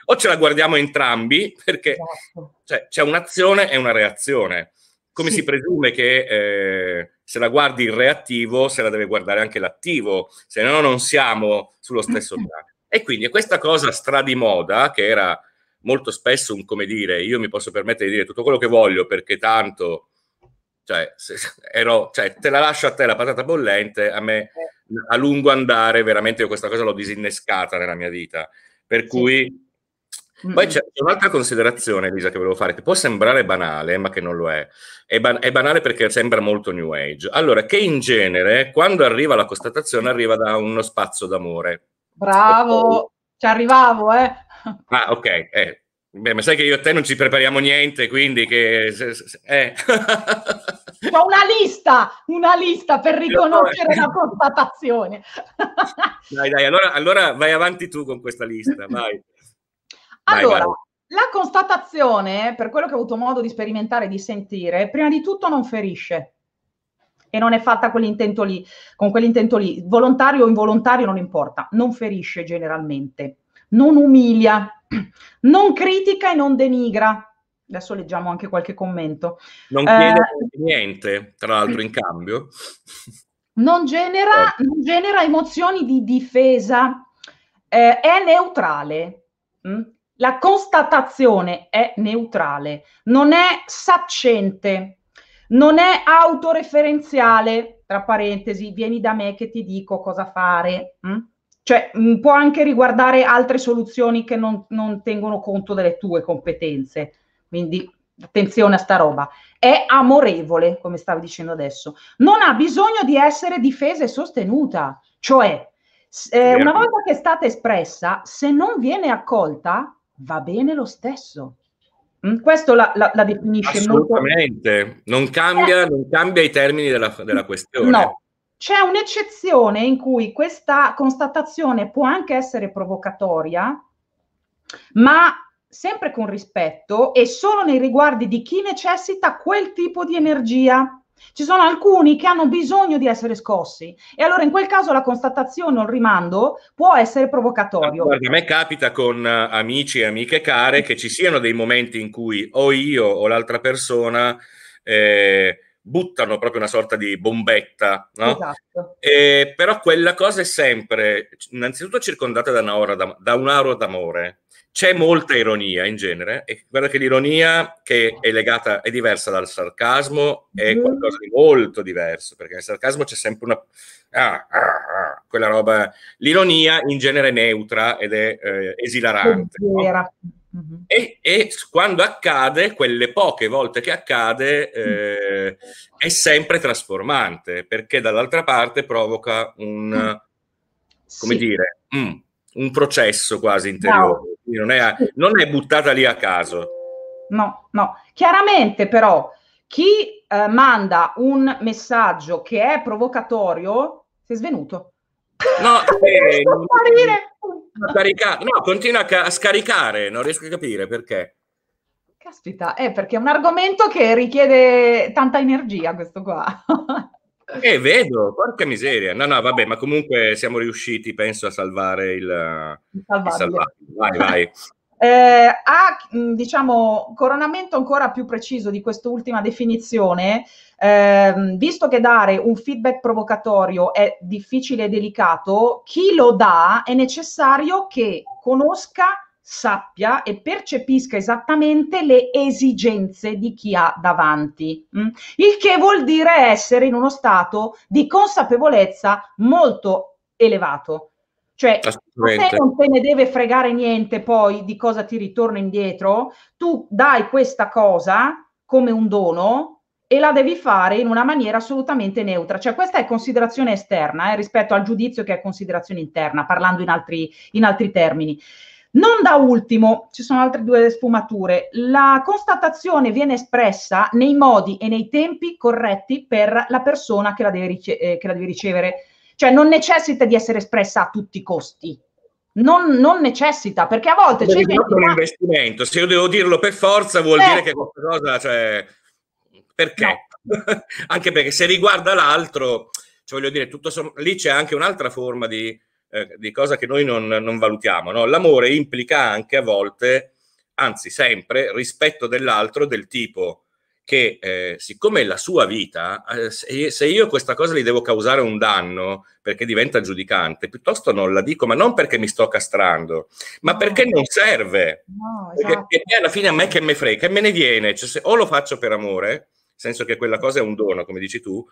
o ce la guardiamo entrambi, perché esatto. cioè, c'è un'azione e una reazione come sì. si presume che eh, se la guardi il reattivo, se la deve guardare anche l'attivo, se no non siamo sullo stesso piano. E quindi questa cosa stradimoda, che era molto spesso un come dire, io mi posso permettere di dire tutto quello che voglio perché tanto, cioè, se, ero, cioè te la lascio a te la patata bollente, a me eh. a lungo andare veramente questa cosa l'ho disinnescata nella mia vita. Per cui poi c'è un'altra considerazione, Elisa, che volevo fare, che può sembrare banale, ma che non lo è. È, ban- è, banale perché sembra molto New Age. Allora, che in genere, quando arriva la constatazione, arriva da uno spazio d'amore. Bravo, ci arrivavo, eh. Ah, ok, eh. Beh, ma sai che io e te non ci prepariamo niente, quindi che... Eh. Ho una lista, una lista per riconoscere la constatazione. Dai, dai, allora, allora vai avanti tu con questa lista, vai. Allora, vai, la constatazione, per quello che ho avuto modo di sperimentare e di sentire, prima di tutto non ferisce e non è fatta quell'intento lì, con quell'intento lì, volontario o involontario non importa, non ferisce generalmente, non umilia, non critica e non denigra. Adesso leggiamo anche qualche commento. Non chiede eh, niente, tra l'altro, in cambio. Non genera, eh. non genera emozioni di difesa, eh, è neutrale. Mm? La constatazione è neutrale, non è saccente, non è autoreferenziale, tra parentesi, vieni da me che ti dico cosa fare. Hm? Cioè, mm, può anche riguardare altre soluzioni che non, non tengono conto delle tue competenze. Quindi attenzione a sta roba, è amorevole, come stavo dicendo adesso, non ha bisogno di essere difesa e sostenuta, cioè eh, una volta che è stata espressa, se non viene accolta, va bene lo stesso. Mm, questo la, la, la definisce Assolutamente. molto. non cambia, eh. non cambia i termini della, della questione. No, c'è un'eccezione in cui questa constatazione può anche essere provocatoria, ma sempre con rispetto e solo nei riguardi di chi necessita quel tipo di energia. Ci sono alcuni che hanno bisogno di essere scossi e allora in quel caso la constatazione o il rimando può essere provocatorio. Guarda, a me capita con eh, amici e amiche care che ci siano dei momenti in cui o io o l'altra persona eh, buttano proprio una sorta di bombetta, no? Esatto. Eh, però quella cosa è sempre innanzitutto circondata da un'aura, da un'aura d'amore, c'è molta ironia in genere, e guarda che l'ironia che è legata, è diversa dal sarcasmo, è mm-hmm. qualcosa di molto diverso, perché nel sarcasmo c'è sempre una... Ah, ah, ah, quella roba... L'ironia in genere è neutra ed è eh, esilarante. No? Mm-hmm. E, e, quando accade, quelle poche volte che accade, mm. eh, è sempre trasformante, perché dall'altra parte provoca un... Mm. Come sì. dire... Mm, un processo quasi interiore, no. non, è, non, è, buttata lì a caso. No, no. Chiaramente però chi eh, manda un messaggio che è provocatorio si è svenuto. No, eh, non, no continua a, ca- a scaricare, non riesco a capire perché. Caspita, è perché è un argomento che richiede tanta energia questo qua. Eh, vedo, porca miseria. No, no, vabbè, ma comunque siamo riusciti, penso, a salvare il... il vai, vai. Eh, a diciamo coronamento ancora più preciso di quest'ultima definizione, eh, visto che dare un feedback provocatorio è difficile e delicato, chi lo dà è necessario che conosca sappia e percepisca esattamente le esigenze di chi ha davanti, mm? il che vuol dire essere in uno stato di consapevolezza molto elevato. Cioè, se non te ne deve fregare niente poi di cosa ti ritorna indietro, tu dai questa cosa come un dono e la devi fare in una maniera assolutamente neutra. Cioè, questa è considerazione esterna eh, rispetto al giudizio che è considerazione interna, parlando in altri, in altri termini. Non da ultimo, ci sono altre due sfumature, la constatazione viene espressa nei modi e nei tempi corretti per la persona che la deve, rice- eh, che la deve ricevere, cioè non necessita di essere espressa a tutti i costi. Non, non necessita perché a volte c'è gente... un investimento. Se io devo dirlo per forza, vuol certo. dire che questa cosa, cioè, perché? No. anche perché se riguarda l'altro, cioè voglio dire, tutto som- lì c'è anche un'altra forma di eh, di cosa che noi non, non valutiamo. No? L'amore implica anche a volte, anzi sempre, rispetto dell'altro del tipo che eh, siccome è la sua vita, eh, se io questa cosa gli devo causare un danno perché diventa giudicante, piuttosto non la dico, ma non perché mi sto castrando, ma no. perché non serve. No, esatto. perché, perché, alla fine a me che me frega, e me ne viene, cioè, se, o lo faccio per amore, nel senso che quella cosa è un dono, come dici tu,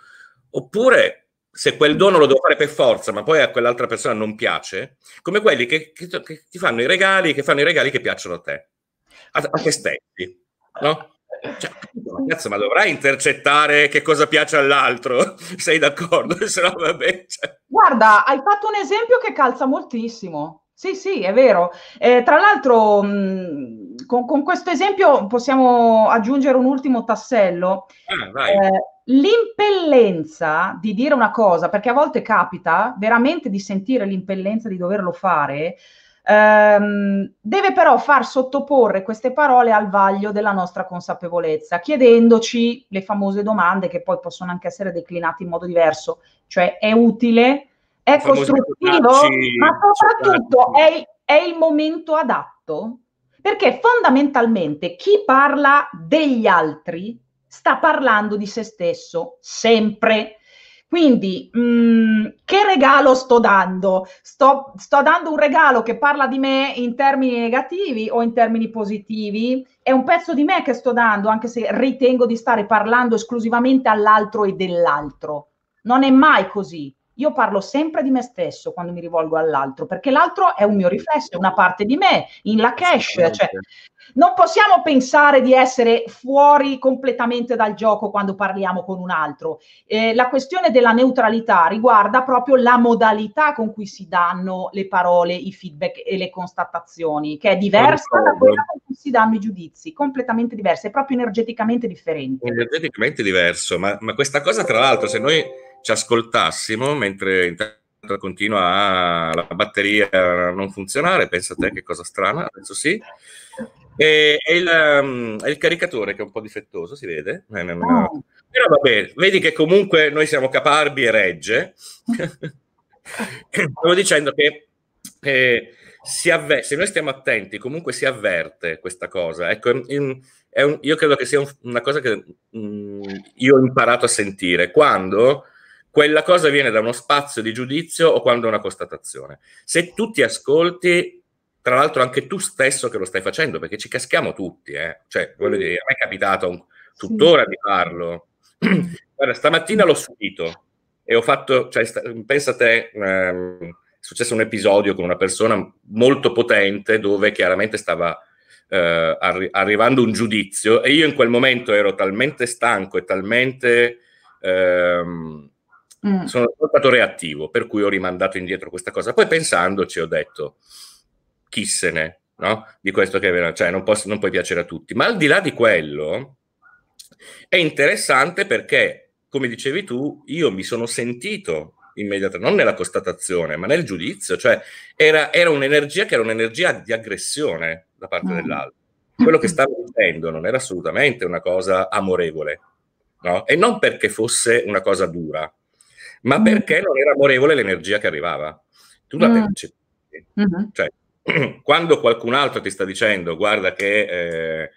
oppure se quel dono lo devo fare per forza, ma poi a quell'altra persona non piace, come quelli che, che, che ti fanno i regali, che fanno i regali che piacciono a te, a, a te stessi, no? Cioè, cazzo, ma dovrai intercettare che cosa piace all'altro, sei d'accordo? Se no, vabbè, cioè. Guarda, hai fatto un esempio che calza moltissimo. Sì, sì, è vero. Eh, tra l'altro, mh, mm, con, con, questo esempio possiamo aggiungere un ultimo tassello. Ah, eh, l'impellenza di dire una cosa, perché a volte capita veramente di sentire l'impellenza di doverlo fare, ehm, deve però far sottoporre queste parole al vaglio della nostra consapevolezza, chiedendoci le famose domande che poi possono anche essere declinate in modo diverso, cioè è utile, è costruttivo, ma soprattutto cioè, è, è il momento adatto. Perché fondamentalmente chi parla degli altri sta parlando di se stesso, sempre. Quindi, mh, mm, che regalo sto dando? Sto, sto, dando un regalo che parla di me in termini negativi o in termini positivi? È un pezzo di me che sto dando, anche se ritengo di stare parlando esclusivamente all'altro e dell'altro. Non è mai così. Io parlo sempre di me stesso quando mi rivolgo all'altro, perché l'altro è un mio riflesso, è una parte di me, in la cash. Cioè, non possiamo pensare di essere fuori completamente dal gioco quando parliamo con un altro. Eh, la questione della neutralità riguarda proprio la modalità con cui si danno le parole, i feedback e le constatazioni, che è diversa da quella con cui si danno i giudizi, completamente diversa, è proprio energeticamente differente. Energeticamente diverso, ma, ma questa cosa tra l'altro se noi ci ascoltassimo mentre intanto continua la batteria a non funzionare, pensa a te che cosa strana, adesso sì. E, e il, um, il, caricatore che è un po' difettoso, si vede. Eh, no, no, oh. no. Però vedi che comunque noi siamo caparbi e regge. Stavo dicendo che eh, avver- se noi stiamo attenti, comunque si avverte questa cosa. Ecco, in, un, io credo che sia un, una cosa che mh, mm, io ho imparato a sentire quando quella cosa viene da uno spazio di giudizio o quando è una constatazione. Se tu ti ascolti, tra l'altro anche tu stesso che lo stai facendo, perché ci caschiamo tutti, eh? cioè, voglio mm. dire, a me è capitato un, tuttora di farlo. Guarda, stamattina l'ho subito e ho fatto, cioè, sta, pensa a te, ehm, è successo un episodio con una persona molto potente dove chiaramente stava eh, arri- arrivando un giudizio e io in quel momento ero talmente stanco e talmente... Ehm, Mm. Sono stato reattivo, per cui ho rimandato indietro questa cosa. Poi pensandoci ho detto, chissene, no? Di questo che è vero, cioè non, posso, non puoi piacere a tutti. Ma al di là di quello, è interessante perché, come dicevi tu, io mi sono sentito immediatamente, non nella constatazione, ma nel giudizio, cioè era, era, un'energia che era un'energia di aggressione da parte mm. dell'altro. Quello che stavo dicendo non era assolutamente una cosa amorevole, no? e non perché fosse una cosa dura, ma mm. perché non era amorevole l'energia che arrivava. Tu la mm. percepivi. Mm-hmm. Cioè, quando qualcun altro ti sta dicendo guarda che eh,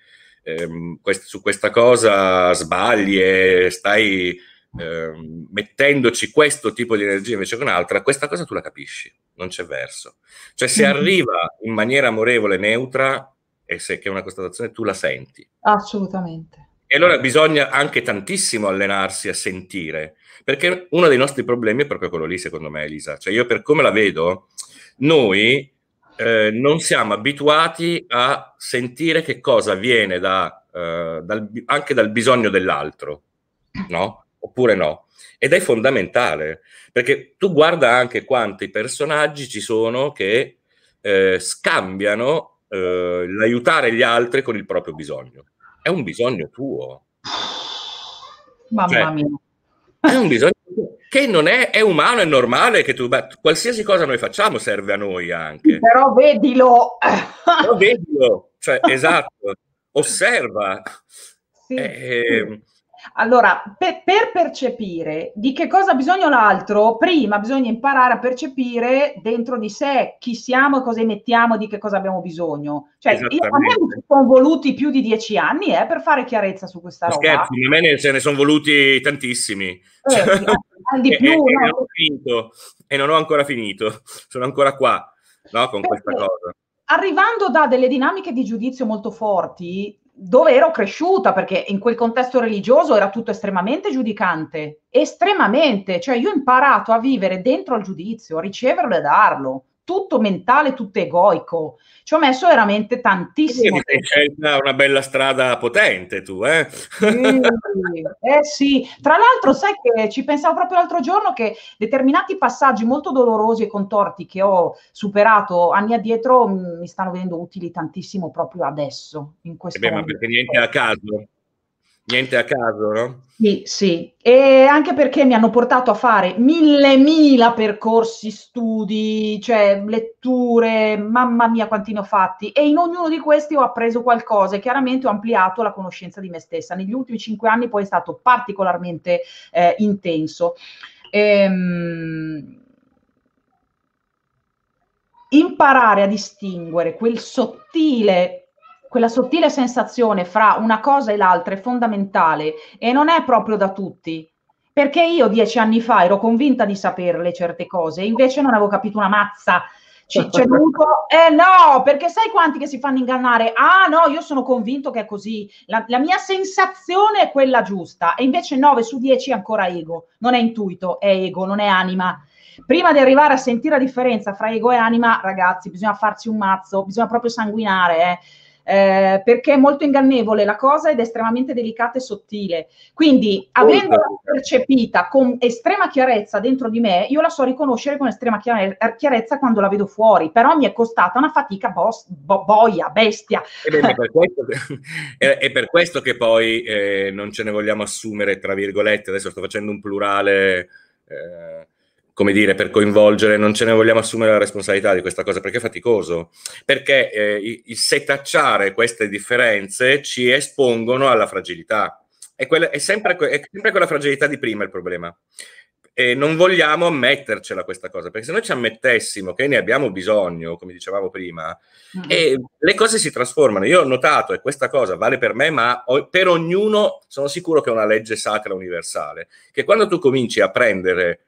eh, quest- su questa cosa sbagli e stai eh, mettendoci questo tipo di energia invece che un'altra, questa cosa tu la capisci, non c'è verso. Cioè se mm arriva in maniera amorevole, neutra, e se che è una constatazione, tu la senti. Assolutamente. E allora bisogna anche tantissimo allenarsi a sentire, perché uno dei nostri problemi è proprio quello lì, secondo me, Elisa. Cioè io per come la vedo, noi eh, non siamo abituati a sentire che cosa viene da, eh, dal, anche dal bisogno dell'altro, no? Oppure no? Ed è fondamentale, perché tu guarda anche quanti personaggi ci sono che eh, scambiano eh, l'aiutare gli altri con il proprio bisogno è un bisogno tuo. Mamma cioè, mia. È un bisogno che non è, è umano, è normale che tu, beh, qualsiasi cosa noi facciamo serve a noi anche. Però vedilo. Però vedilo, cioè, esatto, osserva. Sì, eh, sì. Allora, per, per percepire di che cosa ha bisogno l'altro, prima bisogna imparare a percepire dentro di sé chi siamo, cosa emettiamo, di che cosa abbiamo bisogno. Cioè, io, a me mi sono voluti più di dieci anni eh, per fare chiarezza su questa roba. Scherzi, a me ne, se ne sono voluti tantissimi. Eh, cioè, di più, e, no? e, non ho finito, e non ho ancora finito, sono ancora qua no, con Perché questa cosa. Arrivando da delle dinamiche di giudizio molto forti, dove ero cresciuta, perché in quel contesto religioso era tutto estremamente giudicante, estremamente, cioè io ho imparato a vivere dentro al giudizio, a riceverlo e a darlo tutto mentale, tutto egoico. Ci ho messo veramente tantissimo. hai scelto una bella strada potente tu, eh? Sì, eh sì. Tra l'altro sai che ci pensavo proprio l'altro giorno che determinati passaggi molto dolorosi e contorti che ho superato anni addietro mm, mi stanno venendo utili tantissimo proprio adesso, in questo eh beh, momento. ma perché niente a caso. Niente a caso, no? Sì, sì. E anche perché mi hanno portato a fare mille, mila percorsi, studi, cioè letture, mamma mia quanti ne ho fatti. E in ognuno di questi ho appreso qualcosa e chiaramente ho ampliato la conoscenza di me stessa. Negli ultimi cinque anni poi è stato particolarmente eh, intenso. Ehm imparare a distinguere quel sottile quella sottile sensazione fra una cosa e l'altra è fondamentale e non è proprio da tutti. Perché io dieci anni fa ero convinta di saperle certe cose, invece non avevo capito una mazza. C'è voluto, eh no, perché sai quanti che si fanno ingannare? Ah no, io sono convinto che è così, la, la mia sensazione è quella giusta, e invece 9 su 10 è ancora ego, non è intuito, è ego, non è anima. Prima di arrivare a sentire la differenza fra ego e anima, ragazzi, bisogna farsi un mazzo, bisogna proprio sanguinare, eh eh, perché è molto ingannevole la cosa ed è estremamente delicata e sottile. Quindi, avendola percepita con estrema chiarezza dentro di me, io la so riconoscere con estrema chiarezza quando la vedo fuori, però mi è costata una fatica boss, bo- boia, bestia. E eh beh, è, per questo, è, è, per questo, che poi eh, non ce ne vogliamo assumere, tra virgolette, adesso sto facendo un plurale. Eh, come dire, per coinvolgere, non ce ne vogliamo assumere la responsabilità di questa cosa perché è faticoso, perché eh, il setacciare queste differenze ci espongono alla fragilità. È, quella, è, sempre, è sempre quella fragilità di prima il problema. E non vogliamo ammettercela questa cosa, perché se noi ci ammettessimo che ne abbiamo bisogno, come dicevamo prima, mm. le cose si trasformano. Io ho notato, e questa cosa vale per me, ma per ognuno sono sicuro che è una legge sacra universale, che quando tu cominci a prendere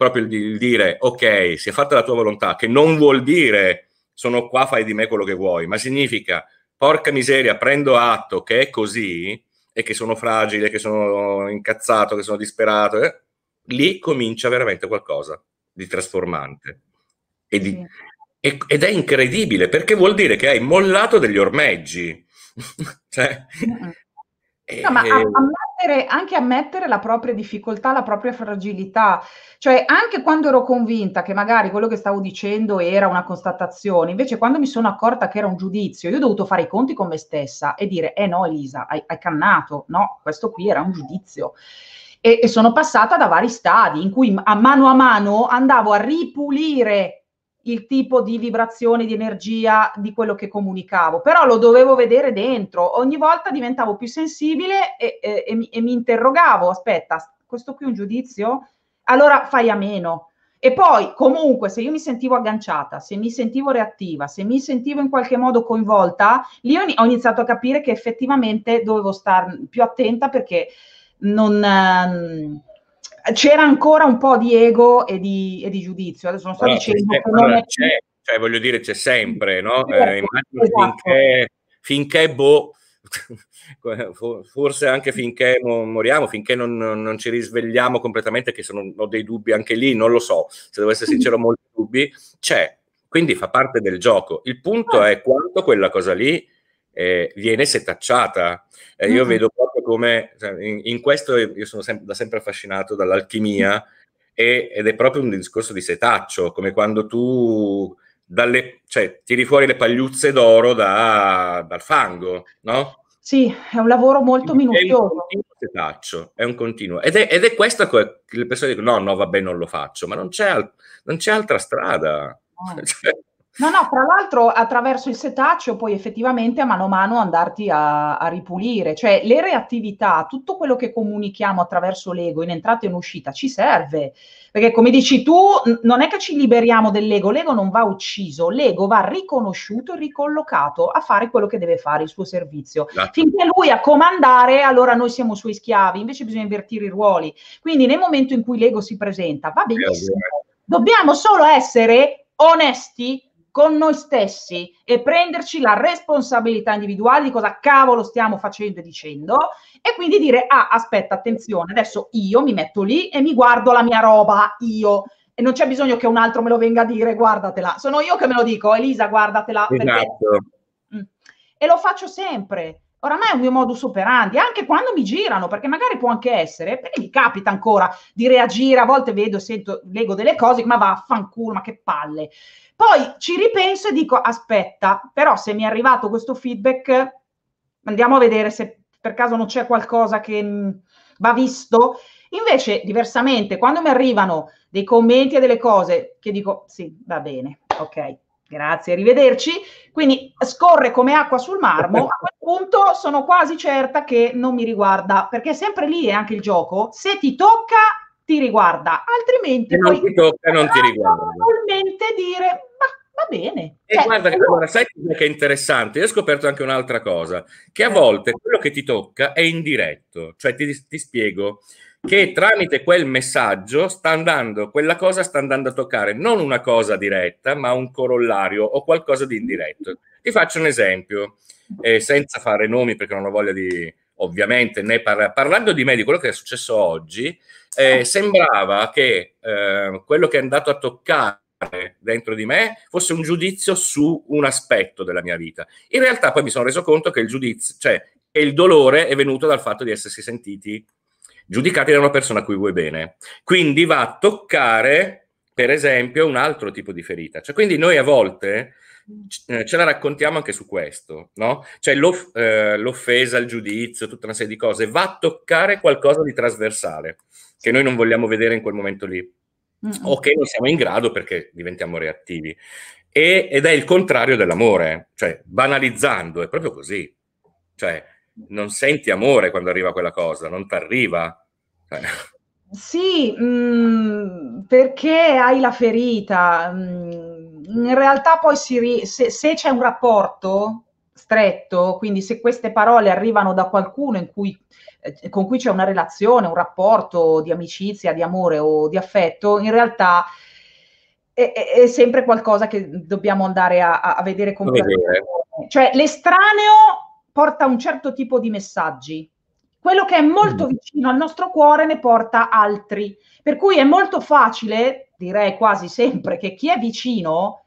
proprio il dire ok, si è fatta la tua volontà, che non vuol dire sono qua, fai di me quello che vuoi, ma significa porca miseria, prendo atto che è così e che sono fragile, che sono incazzato, che sono disperato, eh, lì comincia veramente qualcosa di trasformante. E di, sì. e, ed è incredibile perché vuol dire che hai mollato degli ormeggi. cioè, No, ma ammettere, eh, eh. anche ammettere la propria difficoltà, la propria fragilità, cioè anche quando ero convinta che magari quello che stavo dicendo era una constatazione, invece quando mi sono accorta che era un giudizio, io ho dovuto fare i conti con me stessa e dire, eh no Elisa, hai, hai cannato, no, questo qui era un giudizio. E, e sono passata da vari stadi in cui a mano a mano andavo a ripulire il tipo di vibrazione, di energia di quello che comunicavo, però lo dovevo vedere dentro, ogni volta diventavo più sensibile e, e, e, mi, e mi interrogavo, aspetta, questo qui è un giudizio? Allora fai a meno. E poi, comunque, se io mi sentivo agganciata, se mi sentivo reattiva, se mi sentivo in qualche modo coinvolta, lì ho iniziato a capire che effettivamente dovevo stare più attenta perché non, ehm, c'era ancora un po' di ego e di, e di giudizio. Adesso non sto allora, dicendo c'è, allora, c'è, cioè voglio dire, c'è sempre, no? Certo, eh, immagino esatto. finché, finché boh, forse anche finché non moriamo, finché non, non, ci risvegliamo completamente, che sono, ho dei dubbi anche lì, non lo so, se devo essere sincero, mm. molti dubbi, c'è, quindi fa parte del gioco. Il punto ah. è quanto quella cosa lì eh, viene setacciata. Eh, io vedo come cioè, in, in, questo io sono sempre, da sempre affascinato dall'alchimia e, ed è proprio un discorso di setaccio, come quando tu dalle, cioè, tiri fuori le pagliuzze d'oro da, dal fango, no? Sì, è un lavoro molto minuzioso. È un continuo, ed è, ed è questo che le persone dicono: no, no, vabbè, non lo faccio, ma non c'è, al, non c'è altra strada. No. Cioè, No, no, tra l'altro attraverso il setaccio puoi effettivamente a mano a mano andarti a, a, ripulire, cioè le reattività, tutto quello che comunichiamo attraverso l'ego in entrata e in uscita ci serve, perché come dici tu non è che ci liberiamo dell'ego, l'ego non va ucciso, l'ego va riconosciuto e ricollocato a fare quello che deve fare, il suo servizio. Esatto. Finché lui a comandare, allora noi siamo suoi schiavi, invece bisogna invertire i ruoli. Quindi nel momento in cui l'ego si presenta, va benissimo. Dobbiamo solo essere onesti con noi stessi e prenderci la responsabilità individuale di cosa cavolo stiamo facendo e dicendo e quindi dire ah aspetta attenzione adesso io mi metto lì e mi guardo la mia roba io e non c'è bisogno che un altro me lo venga a dire guardatela sono io che me lo dico Elisa guardatela esatto. perché... Mm. e lo faccio sempre oramai è un mio modus operandi, anche quando mi girano, perché magari può anche essere, perché mi capita ancora di reagire, a volte vedo, sento, leggo delle cose, ma vaffanculo, ma che palle. Poi ci ripenso e dico, aspetta, però se mi è arrivato questo feedback, andiamo a vedere se per caso non c'è qualcosa che mm, va visto. Invece, diversamente, quando mi arrivano dei commenti e delle cose che dico, sì, va bene, ok, Grazie, arrivederci. Quindi scorre come acqua sul marmo. A quel punto sono quasi certa che non mi riguarda, perché sempre lì è anche il gioco. Se ti tocca, ti riguarda, altrimenti. Se non ti tocca, non ti riguarda. Normalmente dire, ma va bene. E cioè, guarda, allora, sai che è interessante? Io ho scoperto anche un'altra cosa, che a eh. volte quello che ti tocca è indiretto. Cioè, ti, ti spiego che tramite quel messaggio sta andando, quella cosa sta andando a toccare non una cosa diretta, ma un corollario o qualcosa di indiretto. Ti faccio un esempio, eh, senza fare nomi perché non ho voglia di, ovviamente, né parla- parlando di me, di quello che è successo oggi, eh, eh. sembrava che eh, quello che è andato a toccare dentro di me fosse un giudizio su un aspetto della mia vita. In realtà poi mi sono reso conto che il giudizio, cioè che il dolore è venuto dal fatto di essersi sentiti giudicati da una persona a cui vuoi bene. Quindi va a toccare, per esempio, un altro tipo di ferita. Cioè, quindi noi a volte eh, ce la raccontiamo anche su questo, no? Cioè l'off- eh, l'offesa, il giudizio, tutta una serie di cose, va a toccare qualcosa di trasversale che noi non vogliamo vedere in quel momento lì mm-hmm. o che non siamo in grado perché diventiamo reattivi. E, ed è il contrario dell'amore, cioè banalizzando, è proprio così. Cioè, non senti amore quando arriva quella cosa, non ti arriva. Eh. Sì, mh, mm, perché hai la ferita. Mm, in realtà poi si, se, se c'è un rapporto stretto, quindi se queste parole arrivano da qualcuno cui, eh, con cui c'è una relazione, un rapporto di amicizia, di amore o di affetto, in realtà è, è, è sempre qualcosa che dobbiamo andare a, a vedere completamente. Cioè l'estraneo porta un certo tipo di messaggi. Quello che è molto mm. vicino al nostro cuore ne porta altri. Per cui è molto facile, direi quasi sempre, che chi è vicino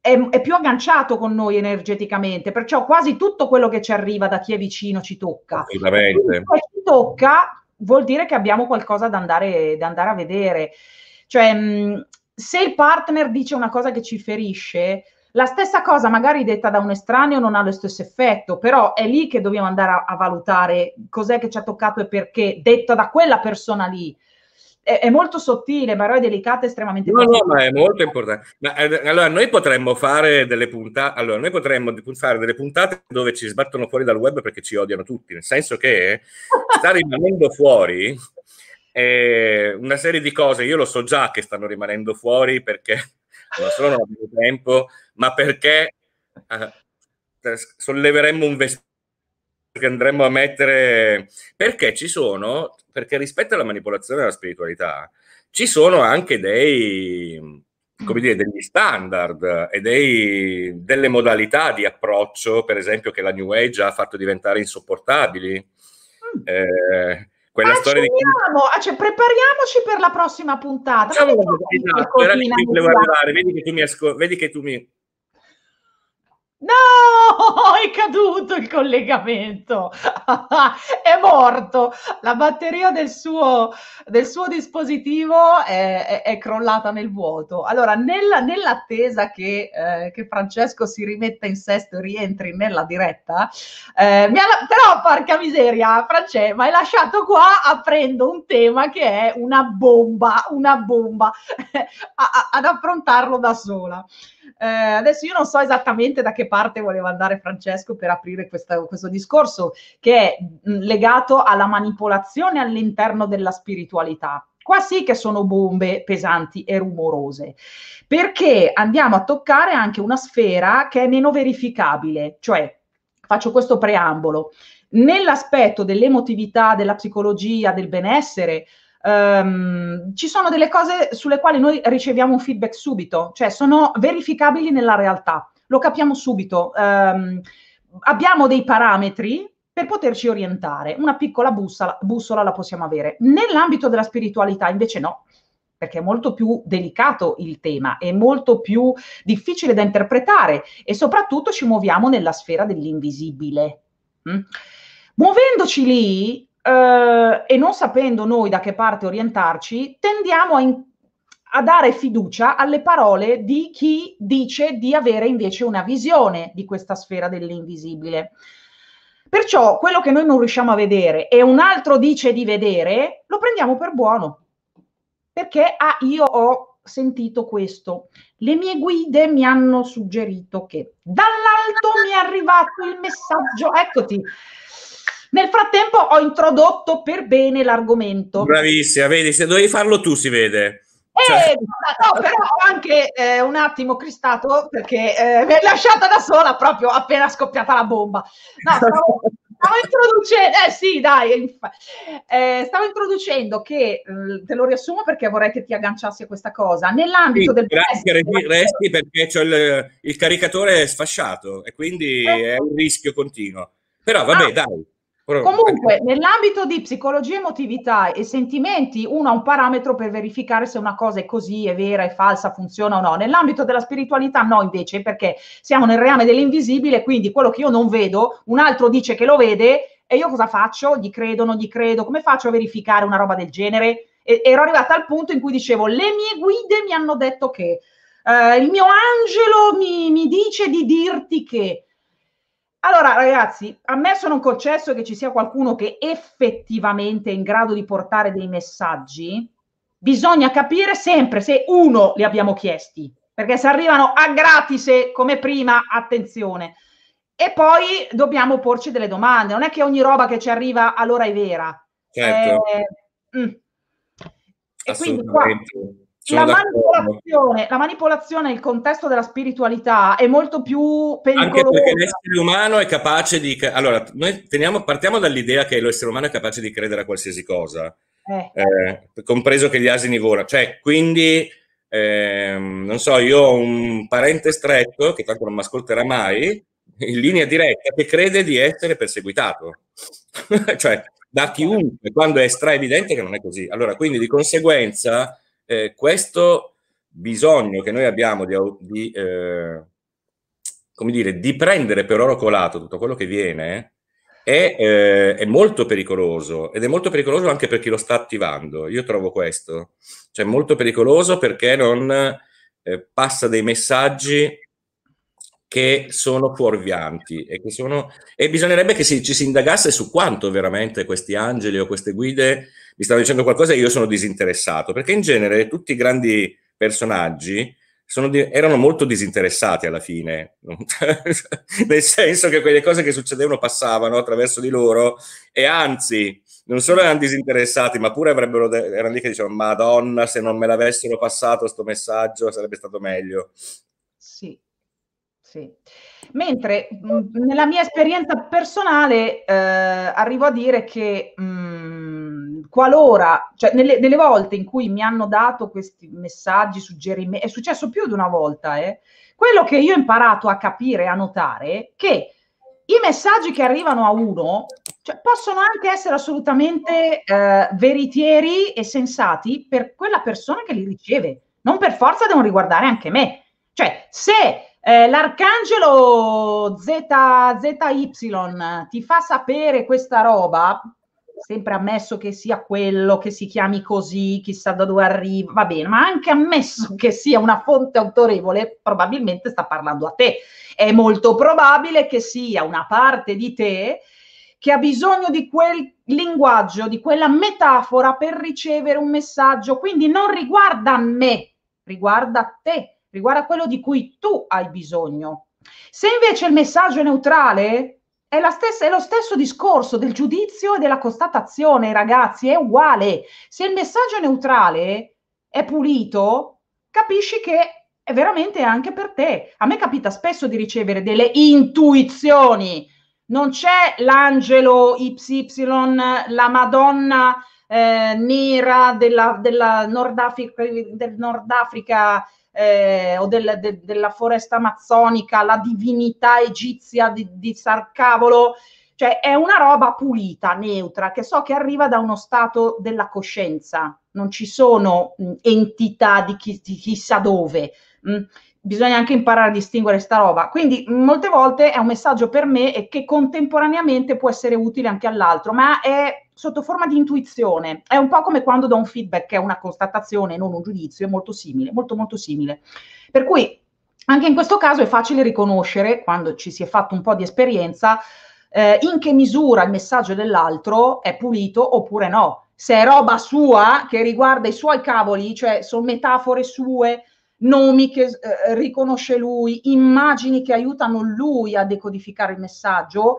è, è più agganciato con noi energeticamente, perciò quasi tutto quello che ci arriva da chi è vicino ci tocca. Esattamente. Assolutamente. ci tocca vuol dire che abbiamo qualcosa da andare, da andare a vedere. Cioè, mm, se il partner dice una cosa che ci ferisce, la stessa cosa magari detta da un estraneo non ha lo stesso effetto, però è lì che dobbiamo andare a, a valutare cos'è che ci ha toccato e perché, detta da quella persona lì. È, è molto sottile, però è delicata e estremamente No, no, ma è molto importante. Ma, eh, allora, noi potremmo fare delle puntate, allora, noi potremmo fare delle puntate dove ci sbattono fuori dal web perché ci odiano tutti, nel senso che sta rimanendo fuori eh, una serie di cose, io lo so già che stanno rimanendo fuori perché non solo non abbiamo tempo, ma perché eh, solleveremmo un vestito che andremmo a mettere perché ci sono perché rispetto alla manipolazione della spiritualità ci sono anche dei come dire, degli standard e dei, delle modalità di approccio, per esempio, che la New Age ha fatto diventare insopportabili. Mm. Eh, quella ah, storia di ah, cioè, prepariamoci per la prossima puntata. Diciamo esatto, era che volevo arrivare. Vedi che tu mi, ascol- vedi che tu mi No, è caduto il collegamento, è morto, la batteria del suo, del suo dispositivo è, è, è, crollata nel vuoto. Allora, nella, nell'attesa che, eh, che, Francesco si rimetta in sesto e rientri nella diretta, eh, mi ha, però porca miseria, Francesco, mi hai lasciato qua aprendo un tema che è una bomba, una bomba, a, a, ad affrontarlo da sola. Eh, adesso io non so esattamente da che parte voleva andare Francesco per aprire questa, questo discorso che è mm, legato alla manipolazione all'interno della spiritualità. Qua sì che sono bombe pesanti e rumorose, perché andiamo a toccare anche una sfera che è meno verificabile, cioè faccio questo preambolo. Nell'aspetto dell'emotività, della psicologia, del benessere, Um, ci sono delle cose sulle quali noi riceviamo un feedback subito, cioè sono verificabili nella realtà, lo capiamo subito. Um, abbiamo dei parametri per poterci orientare, una piccola bussola, bussola la possiamo avere. Nell'ambito della spiritualità invece no, perché è molto più delicato il tema, è molto più difficile da interpretare e soprattutto ci muoviamo nella sfera dell'invisibile. Mm? Muovendoci lì, eh, e non sapendo noi da che parte orientarci, tendiamo a, in- a dare fiducia alle parole di chi dice di avere invece una visione di questa sfera dell'invisibile. Perciò quello che noi non riusciamo a vedere e un altro dice di vedere, lo prendiamo per buono. Perché ah, io ho sentito questo. Le mie guide mi hanno suggerito che dall'alto mi è arrivato il messaggio, eccoti, nel frattempo ho introdotto per bene l'argomento. Bravissima, vedi, se dovevi farlo tu si vede. Eh, cioè- no, però anche eh, un attimo cristato perché eh, mi hai lasciata da sola proprio appena scoppiata la bomba. No, stavo, stavo introducendo, eh sì, dai, eh, eh stavo introducendo che eh, te lo riassumo perché vorrei che ti agganciassi a questa cosa. Nell'ambito sì, del grazie, resti, resti perché c'ho il, il caricatore sfasciato e quindi eh, è un rischio continuo. Però vabbè, ah, dai. Comunque, nell'ambito di psicologia, emotività e sentimenti, uno ha un parametro per verificare se una cosa è così, è vera, è falsa, funziona o no. Nell'ambito della spiritualità, no, invece, perché siamo nel reame dell'invisibile, quindi quello che io non vedo, un altro dice che lo vede, e io cosa faccio? Gli credo, non gli credo? Come faccio a verificare una roba del genere? E, ero arrivata al punto in cui dicevo, le mie guide mi hanno detto che, eh, il mio angelo mi, mi dice di dirti che. Allora, ragazzi, ammesso non concesso che ci sia qualcuno che effettivamente è in grado di portare dei messaggi, bisogna capire sempre se uno li abbiamo chiesti, perché se arrivano a gratis come prima, attenzione. E poi dobbiamo porci delle domande, non è che ogni roba che ci arriva allora è vera. Certo. Eh, mm. E quindi qua la manipolazione, la manipolazione, nel contesto della spiritualità è molto più pericolosa. Anche perché l'essere umano è capace di... Allora, noi teniamo, partiamo dall'idea che l'essere umano è capace di credere a qualsiasi cosa, eh. Eh, compreso che gli asini volano. Cioè, quindi, eh, non so, io ho un parente stretto, che tanto non mi ascolterà mai, in linea diretta, che crede di essere perseguitato. cioè, da chiunque, quando è stra evidente che non è così. Allora, quindi, di conseguenza eh, questo bisogno che noi abbiamo di, di eh, come dire, di prendere per oro colato tutto quello che viene è, eh, è, molto pericoloso ed è molto pericoloso anche per chi lo sta attivando. Io trovo questo, cioè molto pericoloso perché non eh, passa dei messaggi che sono fuorvianti e, che sono, e bisognerebbe che si, ci si indagasse su quanto veramente questi angeli o queste guide mi stanno dicendo qualcosa e io sono disinteressato, perché in genere tutti i grandi personaggi di- erano molto disinteressati alla fine, nel senso che quelle cose che succedevano passavano attraverso di loro e anzi non solo erano disinteressati, ma pure de- erano lì che dicevano Madonna, se non me l'avessero passato questo messaggio sarebbe stato meglio. Sì, sì. Mentre mh, mm, nella mia esperienza personale eh, arrivo a dire che mh, mm, qualora, cioè nelle, nelle, volte in cui mi hanno dato questi messaggi, suggerimenti, è successo più di una volta, eh, quello che io ho imparato a capire, a notare, che i messaggi che arrivano a uno cioè, possono anche essere assolutamente eh, veritieri e sensati per quella persona che li riceve, non per forza devono riguardare anche me. Cioè, se eh, l'arcangelo ZZY ti fa sapere questa roba? Sempre ammesso che sia quello, che si chiami così, chissà da dove arriva, va bene, ma anche ammesso che sia una fonte autorevole, probabilmente sta parlando a te. È molto probabile che sia una parte di te che ha bisogno di quel linguaggio, di quella metafora per ricevere un messaggio. Quindi non riguarda me, riguarda te riguarda quello di cui tu hai bisogno. Se invece il messaggio è neutrale, è, stessa, è, lo stesso discorso del giudizio e della constatazione, ragazzi, è uguale. Se il messaggio è neutrale, è pulito, capisci che è veramente anche per te. A me capita spesso di ricevere delle intuizioni. Non c'è l'angelo YY, la Madonna eh, nera della, della Nord Africa, del Nord Africa eh, o del, de, della foresta amazzonica, la divinità egizia di, di Sarcavolo, cioè è una roba pulita, neutra, che so che arriva da uno stato della coscienza, non ci sono mh, mm, entità di, chi, di, chissà dove. Mh. Mm. Bisogna anche imparare a distinguere sta roba. Quindi mm, molte volte è un messaggio per me e che contemporaneamente può essere utile anche all'altro, ma è sotto forma di intuizione. È un po' come quando do un feedback, che è una constatazione, e non un giudizio, è molto simile, molto molto simile. Per cui anche in questo caso è facile riconoscere, quando ci si è fatto un po' di esperienza, eh, in che misura il messaggio dell'altro è pulito oppure no. Se è roba sua che riguarda i suoi cavoli, cioè sono metafore sue, nomi che eh, riconosce lui, immagini che aiutano lui a decodificare il messaggio,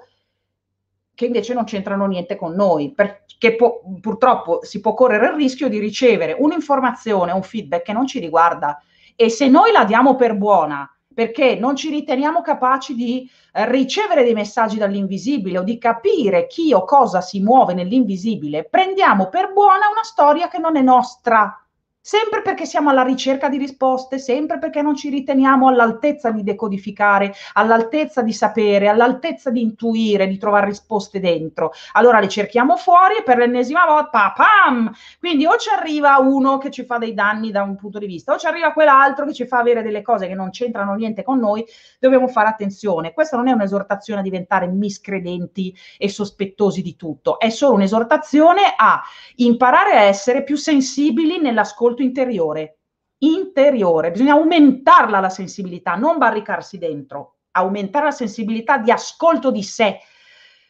che invece non c'entrano niente con noi, perché po- purtroppo si può correre il rischio di ricevere un'informazione, un feedback che non ci riguarda e se noi la diamo per buona perché non ci riteniamo capaci di eh, ricevere dei messaggi dall'invisibile o di capire chi o cosa si muove nell'invisibile, prendiamo per buona una storia che non è nostra sempre perché siamo alla ricerca di risposte, sempre perché non ci riteniamo all'altezza di decodificare, all'altezza di sapere, all'altezza di intuire, di trovare risposte dentro. Allora le cerchiamo fuori e per l'ennesima volta, pam! Quindi o ci arriva uno che ci fa dei danni da un punto di vista, o ci arriva quell'altro che ci fa avere delle cose che non c'entrano niente con noi, dobbiamo fare attenzione. Questa non è un'esortazione a diventare miscredenti e sospettosi di tutto, è solo un'esortazione a imparare a essere più sensibili nell'ascolto ascolto interiore. Interiore, bisogna aumentarla la sensibilità, non barricarsi dentro, aumentare la sensibilità di ascolto di sé,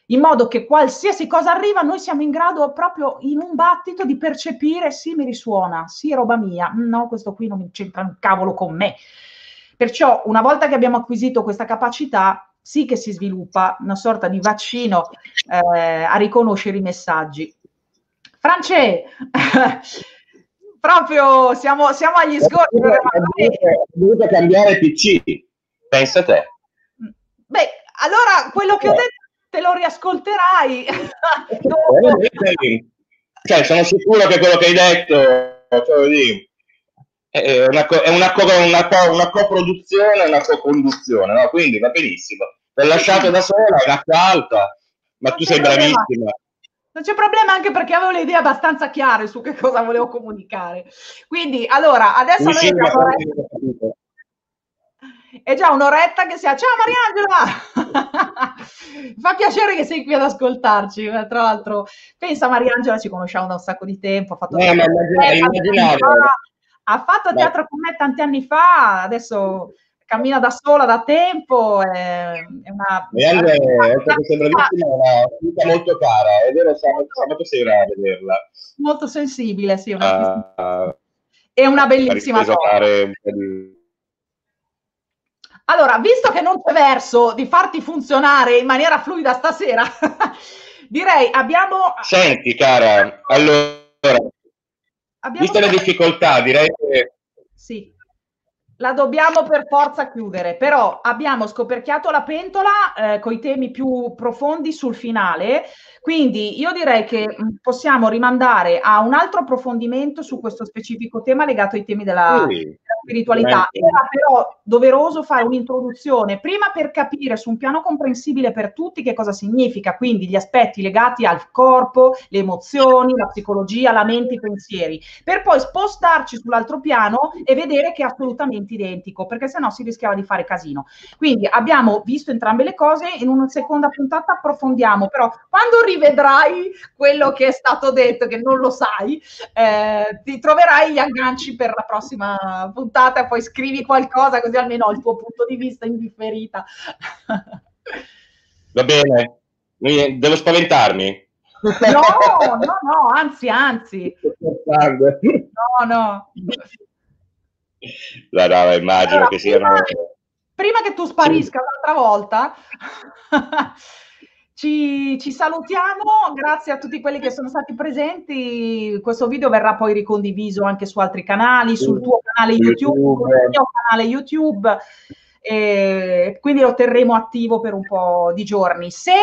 in modo che qualsiasi cosa arriva noi siamo in grado proprio in un battito di percepire sì mi risuona, sì roba mia, mm, no questo qui non c'entra un cavolo con me. Perciò una volta che abbiamo acquisito questa capacità sì che si sviluppa una sorta di vaccino eh, a riconoscere i messaggi. France, proprio siamo, siamo agli sgocci. Ho dovuto cambiare PC, pensa a te. Mm. Beh, allora quello che ho eh. detto te lo riascolterai. Eh, cioè, sono sicuro che quello che hai detto cioè, è, una, co- è una, una, una, coproduzione una co-conduzione, no? quindi va benissimo. L'ho lasciato da sola, è una alta, ma non tu sei bravissima. Non c'è problema anche perché avevo le idee abbastanza chiare su che cosa volevo comunicare. Quindi, allora, adesso noi... Sì, È già un'oretta che sia... Ciao Mariangela! Fa piacere che sei qui ad ascoltarci. Eh, tra l'altro, pensa Mariangela, ci conosciamo da un sacco di tempo. Ha fatto... Eh, ma immaginavo, immaginavo ha fatto teatro con me tanti anni fa, adesso cammina da sola da tempo, è, è una... Leanne, ecco che sembra è una vita molto cara, è vero, sabato sera a vederla. Molto sensibile, sì. Una... Uh, è una bellissima cosa. Di... Allora, visto che non c'è verso di farti funzionare in maniera fluida stasera, direi abbiamo... Senti, cara, allora, abbiamo... vista le difficoltà, direi che... Sì la dobbiamo per forza chiudere, però abbiamo scoperchiato la pentola eh, con i temi più profondi sul finale, quindi io direi che mm, possiamo rimandare a un altro approfondimento su questo specifico tema legato ai temi della, sì spiritualità. Era però doveroso fare un'introduzione, prima per capire su un piano comprensibile per tutti che cosa significa, quindi gli aspetti legati al corpo, le emozioni, la psicologia, la mente, i pensieri, per poi spostarci sull'altro piano e vedere che è assolutamente identico, perché sennò si rischiava di fare casino. Quindi abbiamo visto entrambe le cose, in una seconda puntata approfondiamo, però quando rivedrai quello che è stato detto, che non lo sai, eh, ti troverai gli agganci per la prossima puntata puntata e poi scrivi qualcosa così almeno ho il tuo punto di vista indifferita. Va bene, devo spaventarmi. No, no, no, anzi, anzi. No, no. No, no, immagino allora, che prima, Prima che tu sparisca un'altra volta... Ci, ci, salutiamo, grazie a tutti quelli che sono stati presenti. Questo video verrà poi ricondiviso anche su altri canali, sul tuo canale YouTube, sul mio canale YouTube. E quindi lo terremo attivo per un po' di giorni. Se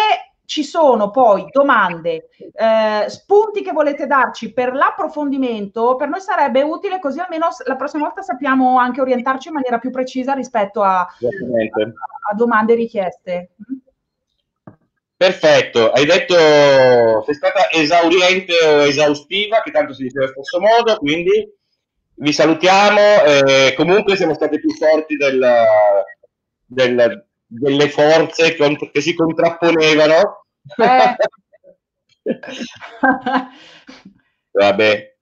ci sono poi domande, eh, spunti che volete darci per l'approfondimento, per noi sarebbe utile così almeno la prossima volta sappiamo anche orientarci in maniera più precisa rispetto a, a, a domande richieste. Perfetto, hai detto sei stata esauriente o esaustiva, che tanto si dice allo stesso modo, quindi vi salutiamo. Eh, comunque siamo stati più forti del, del, delle forze che si contrapponevano. Eh. Vabbè.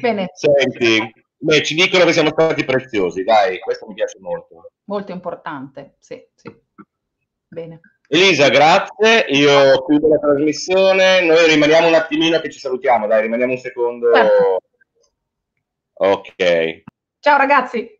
Bene. Senti, beh, ci dicono che siamo stati preziosi, dai, questo mi piace molto. Molto importante, sì, sì. Bene. Elisa, grazie, io chiudo la trasmissione, noi rimaniamo un attimino che ci salutiamo, dai, rimaniamo un secondo. Certo. Ok. Ciao ragazzi.